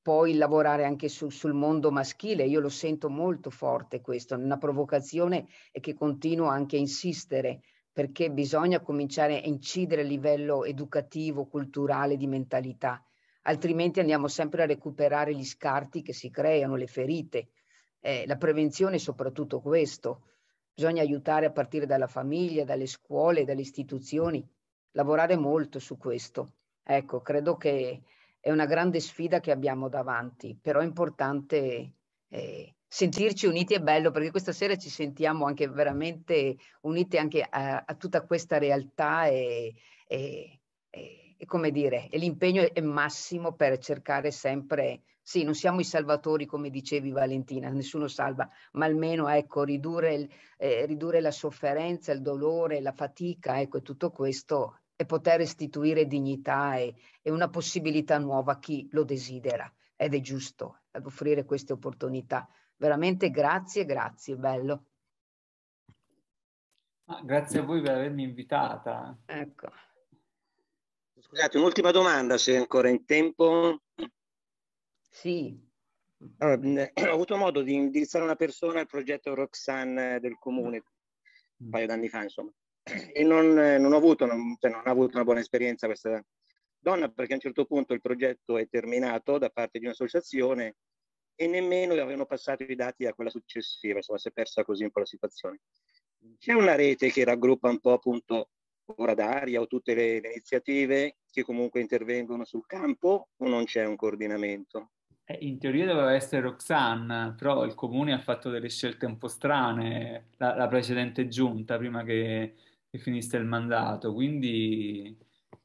poi lavorare anche su, sul mondo maschile, io lo sento molto forte questo, una provocazione che continuo anche a insistere, perché bisogna cominciare a incidere a livello educativo, culturale, di mentalità, altrimenti andiamo sempre a recuperare gli scarti che si creano, le ferite. Eh, la prevenzione è soprattutto questo. Bisogna aiutare a partire dalla famiglia, dalle scuole, dalle istituzioni, lavorare molto su questo. Ecco, credo che è una grande sfida che abbiamo davanti, però è importante eh, sentirci uniti è bello perché questa sera ci sentiamo anche veramente uniti anche a, a tutta questa realtà e, e, e come dire, l'impegno è massimo per cercare sempre, sì, non siamo i salvatori come dicevi Valentina, nessuno salva, ma almeno ecco, ridurre, eh, ridurre la sofferenza, il dolore, la fatica, ecco, tutto questo e poter restituire dignità e, e una possibilità nuova a chi lo desidera ed è giusto offrire queste opportunità. Veramente grazie, grazie, bello. Ah, grazie a voi per avermi invitata. Ecco. Scusate, un'ultima domanda se ancora in tempo. Sì. Allora, ho avuto modo di indirizzare una persona al progetto Roxanne del comune mm. un paio d'anni fa, insomma, e non, non ho avuto, non, cioè, non ho avuto una buona esperienza questa donna perché a un certo punto il progetto è terminato da parte di un'associazione e nemmeno avevano passato i dati a quella successiva, insomma si è persa così un po' la situazione. C'è una rete che raggruppa un po' appunto ora d'aria o tutte le, le iniziative che comunque intervengono sul campo o non c'è un coordinamento? Eh, in teoria doveva essere Roxanne, però il comune ha fatto delle scelte un po' strane, la, la precedente giunta, prima che, che, finisse il mandato, quindi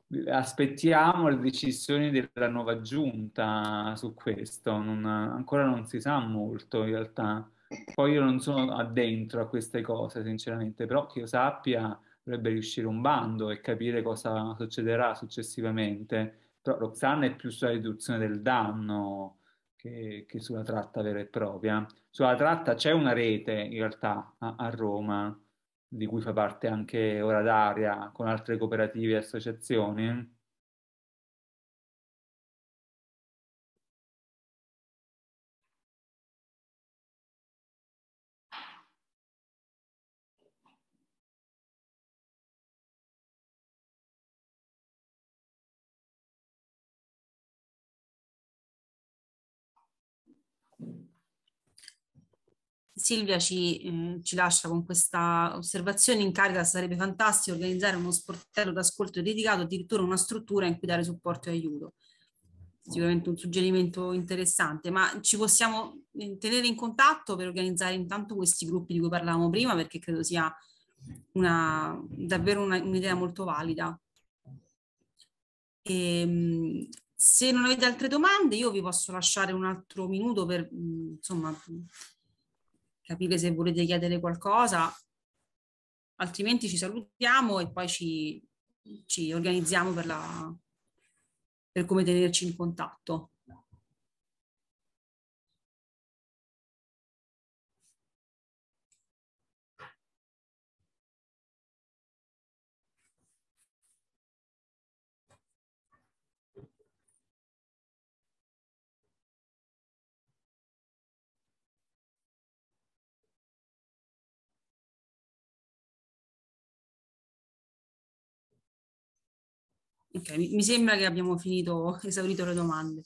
eh, aspettiamo le decisioni della nuova giunta su questo, non, ancora non si sa molto in realtà. Poi io non sono addentro a queste cose, sinceramente, però che io sappia dovrebbe riuscire un bando e capire cosa succederà successivamente. Però Roxanne è più sulla riduzione del danno che, che sulla tratta vera e propria. Sulla tratta c'è una rete in realtà a, a Roma, di cui fa parte anche Ora d'Aria, con altre cooperative e associazioni Silvia ci, eh, ci, lascia con questa osservazione in carica, sarebbe fantastico organizzare uno sportello d'ascolto dedicato, addirittura una struttura in cui dare supporto e aiuto. Sicuramente un suggerimento interessante, ma ci possiamo mm, tenere in contatto per organizzare intanto questi gruppi di cui parlavamo prima, perché credo sia una, davvero un'idea molto valida. E, ehm, se non avete altre domande, io vi posso lasciare un altro minuto per mm, insomma capire se volete chiedere qualcosa, altrimenti ci salutiamo e poi ci, ci organizziamo per, la, per come tenerci in contatto. Ok, mi, mi sembra che abbiamo finito, esaurito le domande.